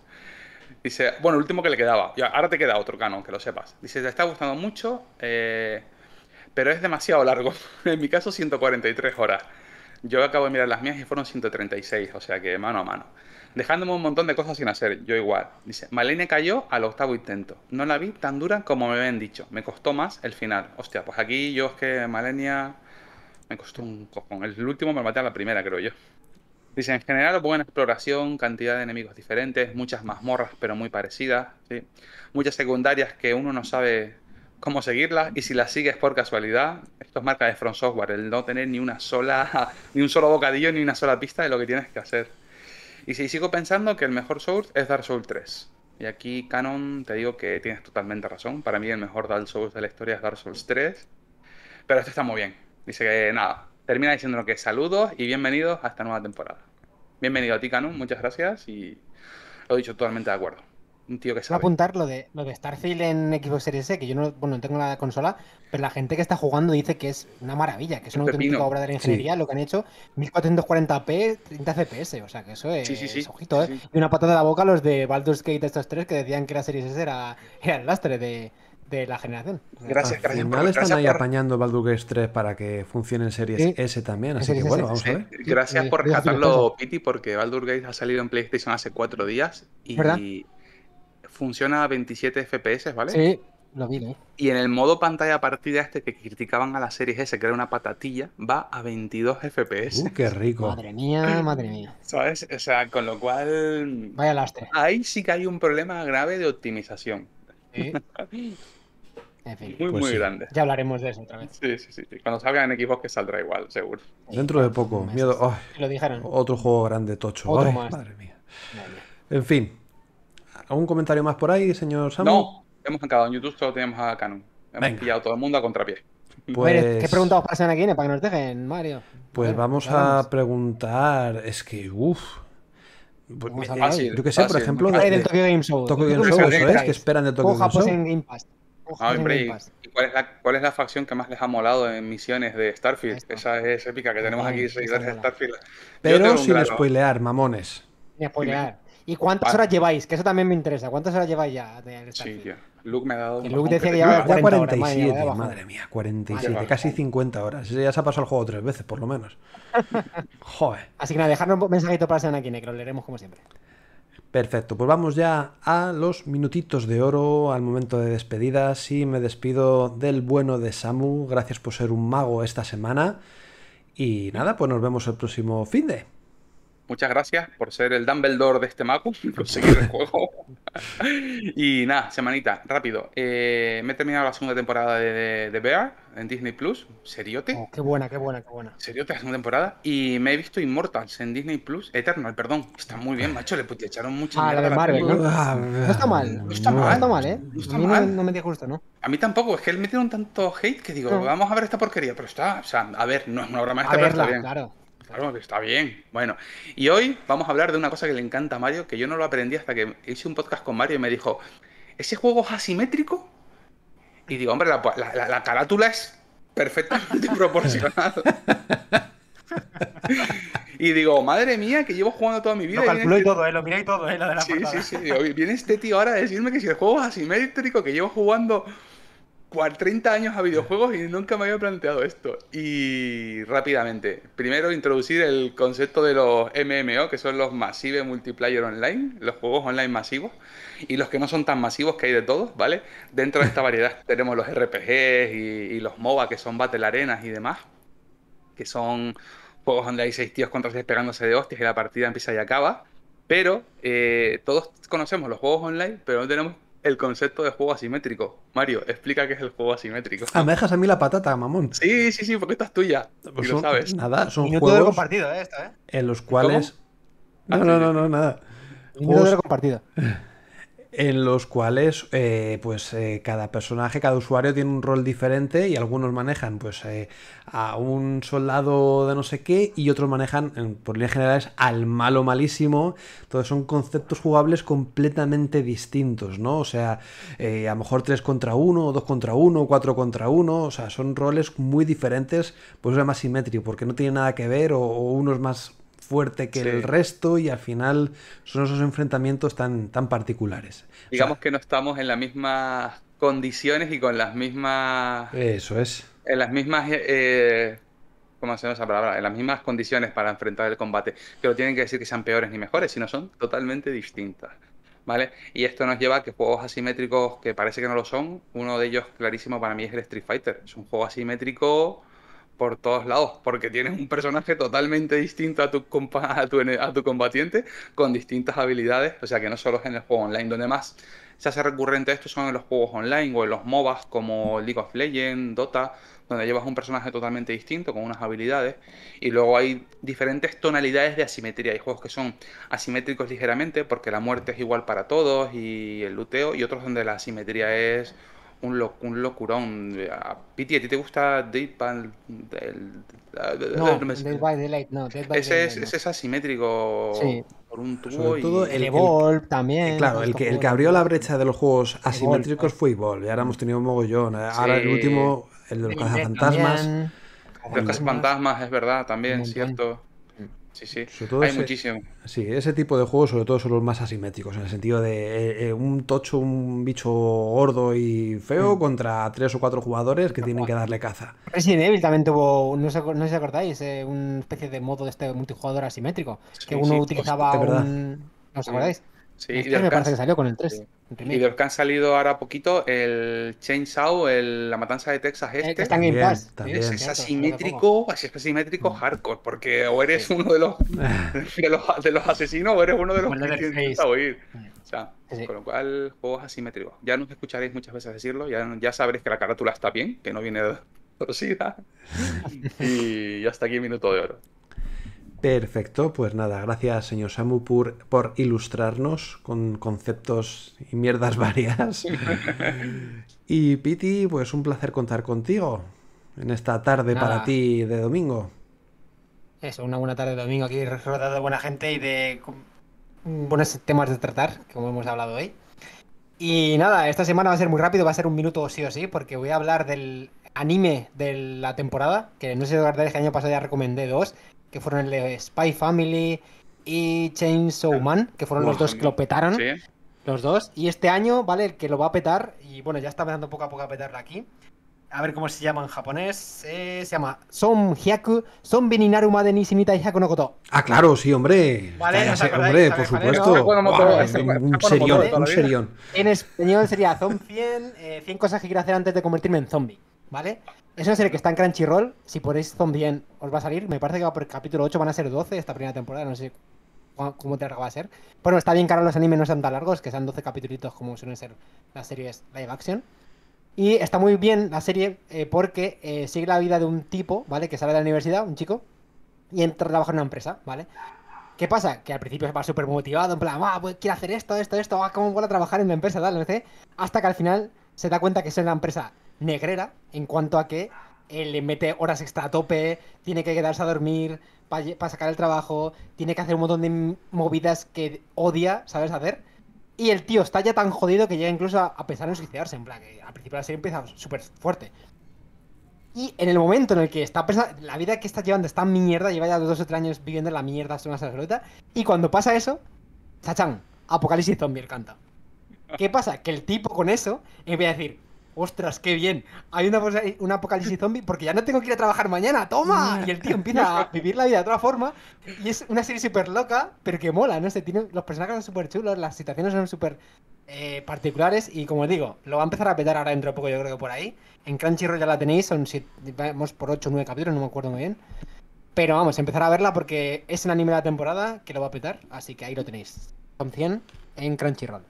Dice, bueno, el último que le quedaba. ahora te queda otro canon, que lo sepas. Dice, te está gustando mucho, eh, pero es demasiado largo. en mi caso, 143 horas. Yo acabo de mirar las mías y fueron 136, o sea que mano a mano. Dejándome un montón de cosas sin hacer, yo igual. Dice, Malenia cayó al octavo intento. No la vi tan dura como me habían dicho. Me costó más el final. Hostia, pues aquí yo es que Malenia me costó un cojón. El último me maté a la primera, creo yo. Dice, en general, buena exploración, cantidad de enemigos diferentes, muchas mazmorras, pero muy parecidas, ¿sí? muchas secundarias que uno no sabe cómo seguirla y si la sigues por casualidad, esto es marca de Front Software, el no tener ni una sola, ni un solo bocadillo, ni una sola pista de lo que tienes que hacer. Y si sigo pensando que el mejor source es Dark Souls 3. Y aquí Canon te digo que tienes totalmente razón. Para mí el mejor Dark Souls de la historia es Dark Souls 3. Pero esto está muy bien. Dice que nada, termina lo que saludos y bienvenidos a esta nueva temporada. Bienvenido a ti Canon, muchas gracias y lo he dicho totalmente de acuerdo un tío que sabe. Voy a apuntar lo de, lo de Starfield en Xbox Series S que yo no, tengo la consola, pero la gente que está jugando dice que es una maravilla, que es una auténtica obra de la ingeniería, lo que han hecho, 1440p, 30 FPS, o sea que eso es, ojito, ¿eh? Y una patada de la boca los de Baldur's Gate, estos tres, que decían que la Series S era, era el lastre de, la generación. Gracias, gracias. están ahí apañando Baldur's Gate 3 para que funcione en Series S también, así que bueno, vamos a ver. Gracias por rescatarlo, Piti, porque Baldur's Gate ha salido en PlayStation hace cuatro días y funciona a 27 FPS, ¿vale? Sí, lo vi, ¿eh? Y en el modo pantalla partida este que criticaban a la serie S, que era una patatilla, va a 22 FPS. Uh, qué rico! Madre mía, madre mía. ¿Sabes? O sea, con lo cual... Vaya lastre. Ahí sí que hay un problema grave de optimización. Muy, pues muy grande. Ya hablaremos de eso otra vez. Sí, sí, sí. Cuando salga en Xbox que saldrá igual, seguro. Dentro de poco. Miedo. lo dijeron. Otro juego grande, tocho. Madre mía. En fin. ¿Algún comentario más por ahí, señor Samu? No, hemos acabado. En YouTube solo tenemos a Canon. Hemos pillado a todo el mundo a contrapié. Pues... ¿Qué preguntas pasan aquí, para que nos dejen, Mario? Pues, pues vamos a preguntar. Es que, uff. yo qué sé, por ejemplo, de, Tokyo Game Show. Tokyo Game Show, eso ¿eh? que esperan de Tokyo Game Show. cuál es, la, facción que más les ha molado en misiones de Starfield? Esa es épica que tenemos aquí, seguidores de Starfield. Pero sin spoilear, mamones. Sin spoilear. ¿Y cuántas horas lleváis? Que eso también me interesa. ¿Cuántas horas lleváis ya Sí, ya. Luke me ha dado. Luke decía que 47, madre mía, 47, ah, casi 50 horas. ya se ha pasado el juego tres veces, por lo menos. Joder. Así que nada, dejadnos un mensajito para la que lo leeremos como siempre. Perfecto, pues vamos ya a los minutitos de oro, al momento de despedidas y me despido del bueno de Samu, gracias por ser un mago esta semana y nada, pues nos vemos el próximo fin de. Muchas gracias por ser el Dumbledore de este Macu, conseguir el juego. y nada, semanita, rápido. Eh, me he terminado la segunda temporada de, Bear en Disney Plus. Seriote. Oh, qué buena, qué buena, qué buena. Seriote la segunda temporada. Y me he visto Immortals en Disney Plus. Eternal, perdón. Está muy bien, macho. Le, pues, le echaron mucha. Ah, la de Marvel, ¿no? Ah, no está mal. No está mal. No está mal, ¿eh? No me a mí No, me dio gusto, ¿no? A mí tampoco. Es que él metieron tanto hate que digo, vamos a ver esta porquería. Pero está, o sea, a ver, no es una obra maestra, pero está bien. Claro está bien. Bueno, y hoy vamos a hablar de una cosa que le encanta a Mario, que yo no lo aprendí hasta que hice un podcast con Mario y me dijo, ¿ese juego es asimétrico? Y digo, hombre, la, carátula es perfectamente proporcionada. y digo, madre mía, que llevo jugando toda mi vida. Lo calculo y, todo, eh, lo miré y todo, eh, de la Sí, sí, sí. viene este tío ahora a decirme que si el juego es asimétrico, que llevo jugando 30 años a videojuegos y nunca me había planteado esto. Y rápidamente, primero introducir el concepto de los MMO, que son los Massive Multiplayer Online, los juegos online masivos, y los que no son tan masivos que hay de todos, ¿vale? Dentro de esta variedad tenemos los RPGs y, los MOBA, que son Battle Arenas y demás, que son juegos donde hay seis tíos contra seis pegándose de hostias y la partida empieza y acaba. Pero eh, todos conocemos los juegos online, pero no tenemos el concepto de juego asimétrico. Mario, explica qué es el juego asimétrico. Ah, me dejas a mí la patata, mamón. Sí, sí, sí, porque esta es tuya. Pues son, lo sabes. Nada, ah, son Yo juegos. compartido, ¿eh? Esta, ¿eh? En los cuales. No, no, ah, no, no, nada. Un juegos... de compartida. en los cuales eh, pues eh, cada personaje, cada usuario tiene un rol diferente y algunos manejan pues eh, a un soldado de no sé qué y otros manejan por líneas generales al malo malísimo. Entonces son conceptos jugables completamente distintos, ¿no? O sea, a lo mejor 3 contra 1, 2 contra 1, 4 contra 1, o sea, son roles muy diferentes, pues es más simétrico porque no tiene nada que ver o, o uno es más fuerte que el resto y al final son esos enfrentamientos tan, tan particulares. Digamos que no estamos en las mismas condiciones y con las mismas... Eso es. En las mismas... Eh, ¿Cómo se llama esa palabra? En las mismas condiciones para enfrentar el combate. Que no tienen que decir que sean peores ni mejores, sino son totalmente distintas. ¿Vale? Y esto nos lleva a que juegos asimétricos que parece que no lo son, uno de ellos clarísimo para mí es el Street Fighter. Es un juego asimétrico por todos lados, porque tienes un personaje totalmente distinto a tu, compa a, tu, combatiente, con distintas habilidades, o sea que no solo es en el juego online, donde más se hace recurrente esto son en los juegos online o en los MOBAs como League of Legends, Dota, donde llevas un personaje totalmente distinto con unas habilidades y luego hay diferentes tonalidades de asimetría. Hay juegos que son asimétricos ligeramente porque la muerte es igual para todos y el luteo y otros donde la asimetría es un, locurón. Piti, ¿a ti te gusta Dead by No, ese, es, ese, asimétrico sí. por un tubo. todo y... el también. Eh, claro, el que, el que abrió la brecha de los juegos asimétricos eh. fue Evolve. Y ahora hemos tenido un mogollón. Eh, ahora el último, el de los de Los cazafantasmas, es verdad, también, cierto. Sí, sí. Hay ese, muchísimo. Sí, ese tipo de juegos, sobre todo, son los más asimétricos, en el sentido de eh, eh, un tocho, un bicho gordo y feo mm. contra tres o cuatro jugadores que tienen que darle caza. Resident Evil también tuvo, no, sé, no os acordáis, eh, una especie de modo de este multijugador asimétrico, que uno utilizaba un. ¿No os acordáis? y de salió con el los que han salido ahora poquito, el Chainsaw, el, la matanza de Texas eh, este. Que en Es, asimétrico, es mm. asimétrico hardcore, porque o eres uno de los, de los, asesinos o eres uno de los que oír. Mm. O sea, con lo cual, juegos asimétricos. Ya nos escucharéis muchas veces decirlo, ya, ya sabréis que la carátula está bien, que no viene torcida. y hasta aquí minuto de oro. Perfecto, pues nada, gracias señor Samu por, ilustrarnos con conceptos y mierdas varias. y Piti, pues un placer contar contigo en esta tarde para ti de domingo. Eso, una buena tarde de domingo aquí rodeado de buena gente y de mm, buenos temas de tratar, como hemos hablado hoy. Y nada, esta semana va a ser muy rápido, va a ser un minuto sí o sí, porque voy a hablar del anime de la temporada, que no sé si lo que año pasado ya recomendé dos, que fueron el de eh, Spy Family y Chainsaw Man, que fueron los dos que lo petaron. Los dos. Y este año, ¿vale? El que lo va a petar, y bueno, ya está empezando poco a poco a petarla aquí. A ver cómo se llama en japonés. Eh, se llama Son Hyaku, Son Bininaruma de Nishinita Hyaku no Koto. Ah, claro, sí, hombre. Vale, hombre, por supuesto. Un serión, un serión. En español sería 100, eh, cosas que quiero hacer antes de convertirme en zombie, ¿vale? Es una serie que está en Crunchyroll. Si ponéis bien os va a salir. Me parece que va por el capítulo 8, van a ser 12 esta primera temporada. No sé cómo te va a ser. Bueno, está bien que los animes no sean tan largos, que sean 12 capítulos como suelen ser las series live action. Y está muy bien la serie eh, porque eh, sigue la vida de un tipo, ¿vale? Que sale de la universidad, un chico, y entra a trabajar en una empresa, ¿vale? ¿Qué pasa? Que al principio va súper motivado, en plan, va, ah, pues quiero hacer esto, esto, esto, ah, cómo voy a trabajar en la empresa, tal, no Hasta que al final se da cuenta que es en la empresa negrera en cuanto a que él le mete horas extra a tope, tiene que quedarse a dormir para sacar el trabajo, tiene que hacer un montón de movidas que odia, ¿sabes? Hacer. Y el tío está ya tan jodido que llega incluso a, pensar en suicidarse, en plan, que al principio la serie empieza súper fuerte. Y en el momento en el que está la vida que está llevando está mierda, lleva ya dos o tres años viviendo la mierda, es una absoluta, y cuando pasa eso, chachán, apocalipsis zombie, el canta. ¿Qué pasa? Que el tipo con eso, en vez de decir, Ostras, qué bien. Hay una, eh, apocalipsis zombie porque ya no tengo que ir a trabajar mañana. ¡Toma! Y el tío empieza a vivir la vida de otra forma. Y es una serie súper loca, pero que mola, ¿no? sé tiene, los personajes son súper chulos, las situaciones son súper eh, particulares. Y como digo, lo va a empezar a petar ahora dentro de poco, yo creo que por ahí. En Crunchyroll ya la tenéis, son siete, vamos por 8 o 9 capítulos, no me acuerdo muy bien. Pero vamos, empezar a verla porque es el anime de la temporada que lo va a petar. Así que ahí lo tenéis. Son 100 en Crunchyroll.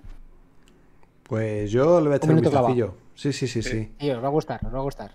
Pues yo lo voy a echar un, un Sí, sí, sí, sí. os va a gustar, os va a gustar.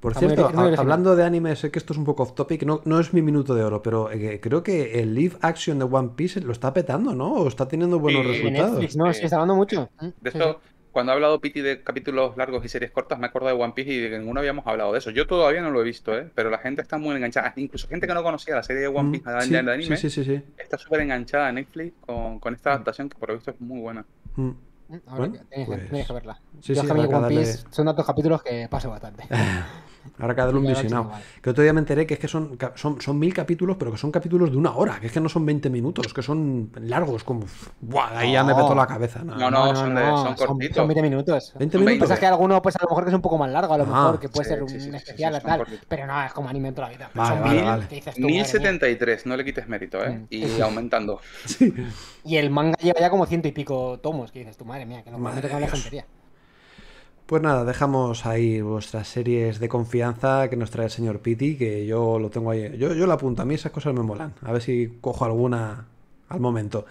Por cierto, hablando de anime, sé que esto es un poco off topic, no, no es mi minuto de oro, pero eh, creo que el live action de One Piece lo está petando, ¿no? O está teniendo buenos resultados. Netflix, no, sí, está hablando mucho. De mm, esto, cuando ha hablado Piti de capítulos largos y series cortas, me acuerdo de One Piece y de que ninguno habíamos hablado de eso. Yo todavía no lo he visto, ¿eh? pero la gente está muy enganchada. Ah, incluso gente que no conocía la serie de One mm, Piece, mm, sí, anime, sí, está súper enganchada en Netflix con, esta adaptación que por lo visto es muy buena. Mm. ¿Eh? Ahora bueno, que, pues... que verla. Sí, Yo sí, One Piece son tantos capítulos que paso bastante. Ahora cada un visionado. Que otro día me enteré que es que son, son, son mil capítulos, pero que son capítulos de una hora, que es que no son 20 minutos, que son largos, como. ¡Buah! Ahí ya me petó la cabeza. No, no, no son, de, son, cortitos. Son, 20 minutos. 20 minutos. Pasa que alguno, pues a lo mejor que es un poco más largo, a lo ah. mejor, que puede ser un especial o tal. Pero no, es como anime toda la vida. Vale, mil, ¿qué dices tú, 1073, no le quites mérito, ¿eh? Mm. Y aumentando. Y el manga lleva ya como ciento y pico tomos, que dices tu madre mía, que no me la tontería. Pues nada, dejamos ahí vuestras series de confianza que nos trae el señor Piti, que yo lo tengo ahí. Yo, yo la apunto, a mí esas cosas me molan. A ver si cojo alguna al momento.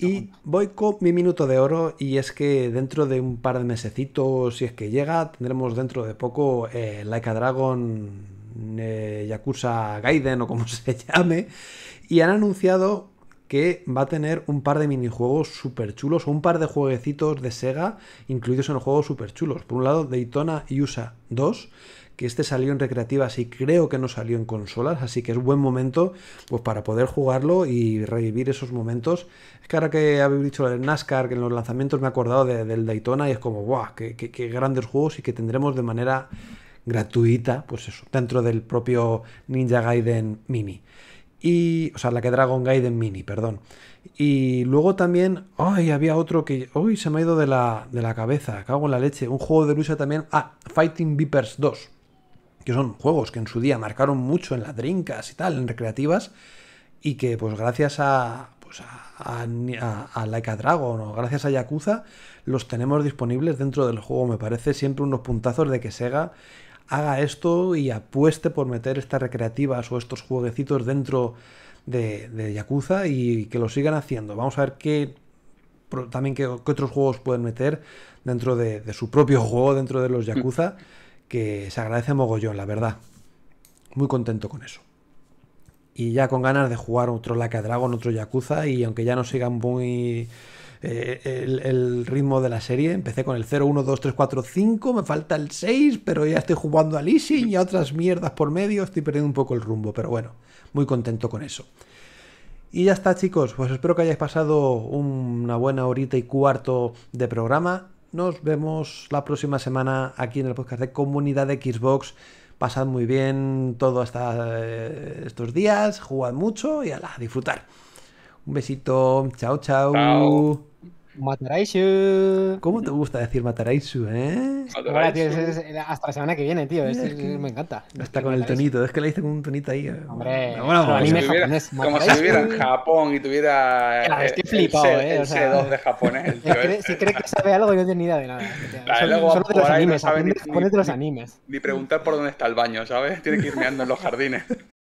y voy con mi minuto de oro y es que dentro de un par de mesecitos, si es que llega, tendremos dentro de poco eh, Like Dragon, eh, Yakuza Gaiden o como se llame. Y han anunciado que va a tener un par de minijuegos súper chulos o un par de jueguecitos de Sega incluidos en los juegos súper chulos. Por un lado, Daytona USA 2, que este salió en recreativas y creo que no salió en consolas, así que es buen momento pues, para poder jugarlo y revivir esos momentos. Es que ahora que habéis dicho el NASCAR, que en los lanzamientos me he acordado del Daytona y es como, ¡guau! Qué, qué, grandes juegos y que tendremos de manera gratuita, pues eso, dentro del propio Ninja Gaiden Mini. Y, o sea, la que Dragon Gaiden Mini, perdón. Y luego también, ay, había otro que, uy, se me ha ido de la, de la cabeza, cago en la leche. Un juego de lucha también, ah, Fighting Beepers 2, que son juegos que en su día marcaron mucho en las drinkas y tal, en recreativas, y que pues gracias a, pues, a, a, Dragon o gracias a Yakuza, los tenemos disponibles dentro del juego. Me parece siempre unos puntazos de que Sega haga esto y apueste por meter estas recreativas o estos jueguecitos dentro de, de Yakuza y que lo sigan haciendo. Vamos a ver qué también qué, otros juegos pueden meter dentro de, de, su propio juego, dentro de los mm. Yakuza, que se agradece mogollón, la verdad. Muy contento con eso. Y ya con ganas de jugar otro Laka Dragon, otro Yakuza, y aunque ya no sigan muy eh, el, ritmo de la serie. Empecé con el 0, 1, 2, 3, 4, 5, me falta el 6, pero ya estoy jugando al Easy y a otras mierdas por medio, estoy perdiendo un poco el rumbo, pero bueno, muy contento con eso. Y ya está chicos, pues espero que hayáis pasado una buena horita y cuarto de programa. Nos vemos la próxima semana aquí en el podcast de Comunidad de Xbox. Pasad muy bien todo hasta eh, estos días, jugad mucho y ala, disfrutar. Un besito, chao. chao. Mataraisu ¿Cómo te gusta decir Mataraisu, eh? eh? hasta la semana que viene, tío. me encanta. Está con el tonito. Es que le hice con un tonito ahí. Eh. Hombre, como, si viviera, como si en Japón y tuviera. Eh, estoy flipado, eh. O sea, C2 de japonés. si cree que sabe algo, yo no tiene ni idea de nada. Solo de los animes. ni, los animes. Ni preguntar por dónde está el baño, ¿sabes? Tiene que ir meando en los jardines.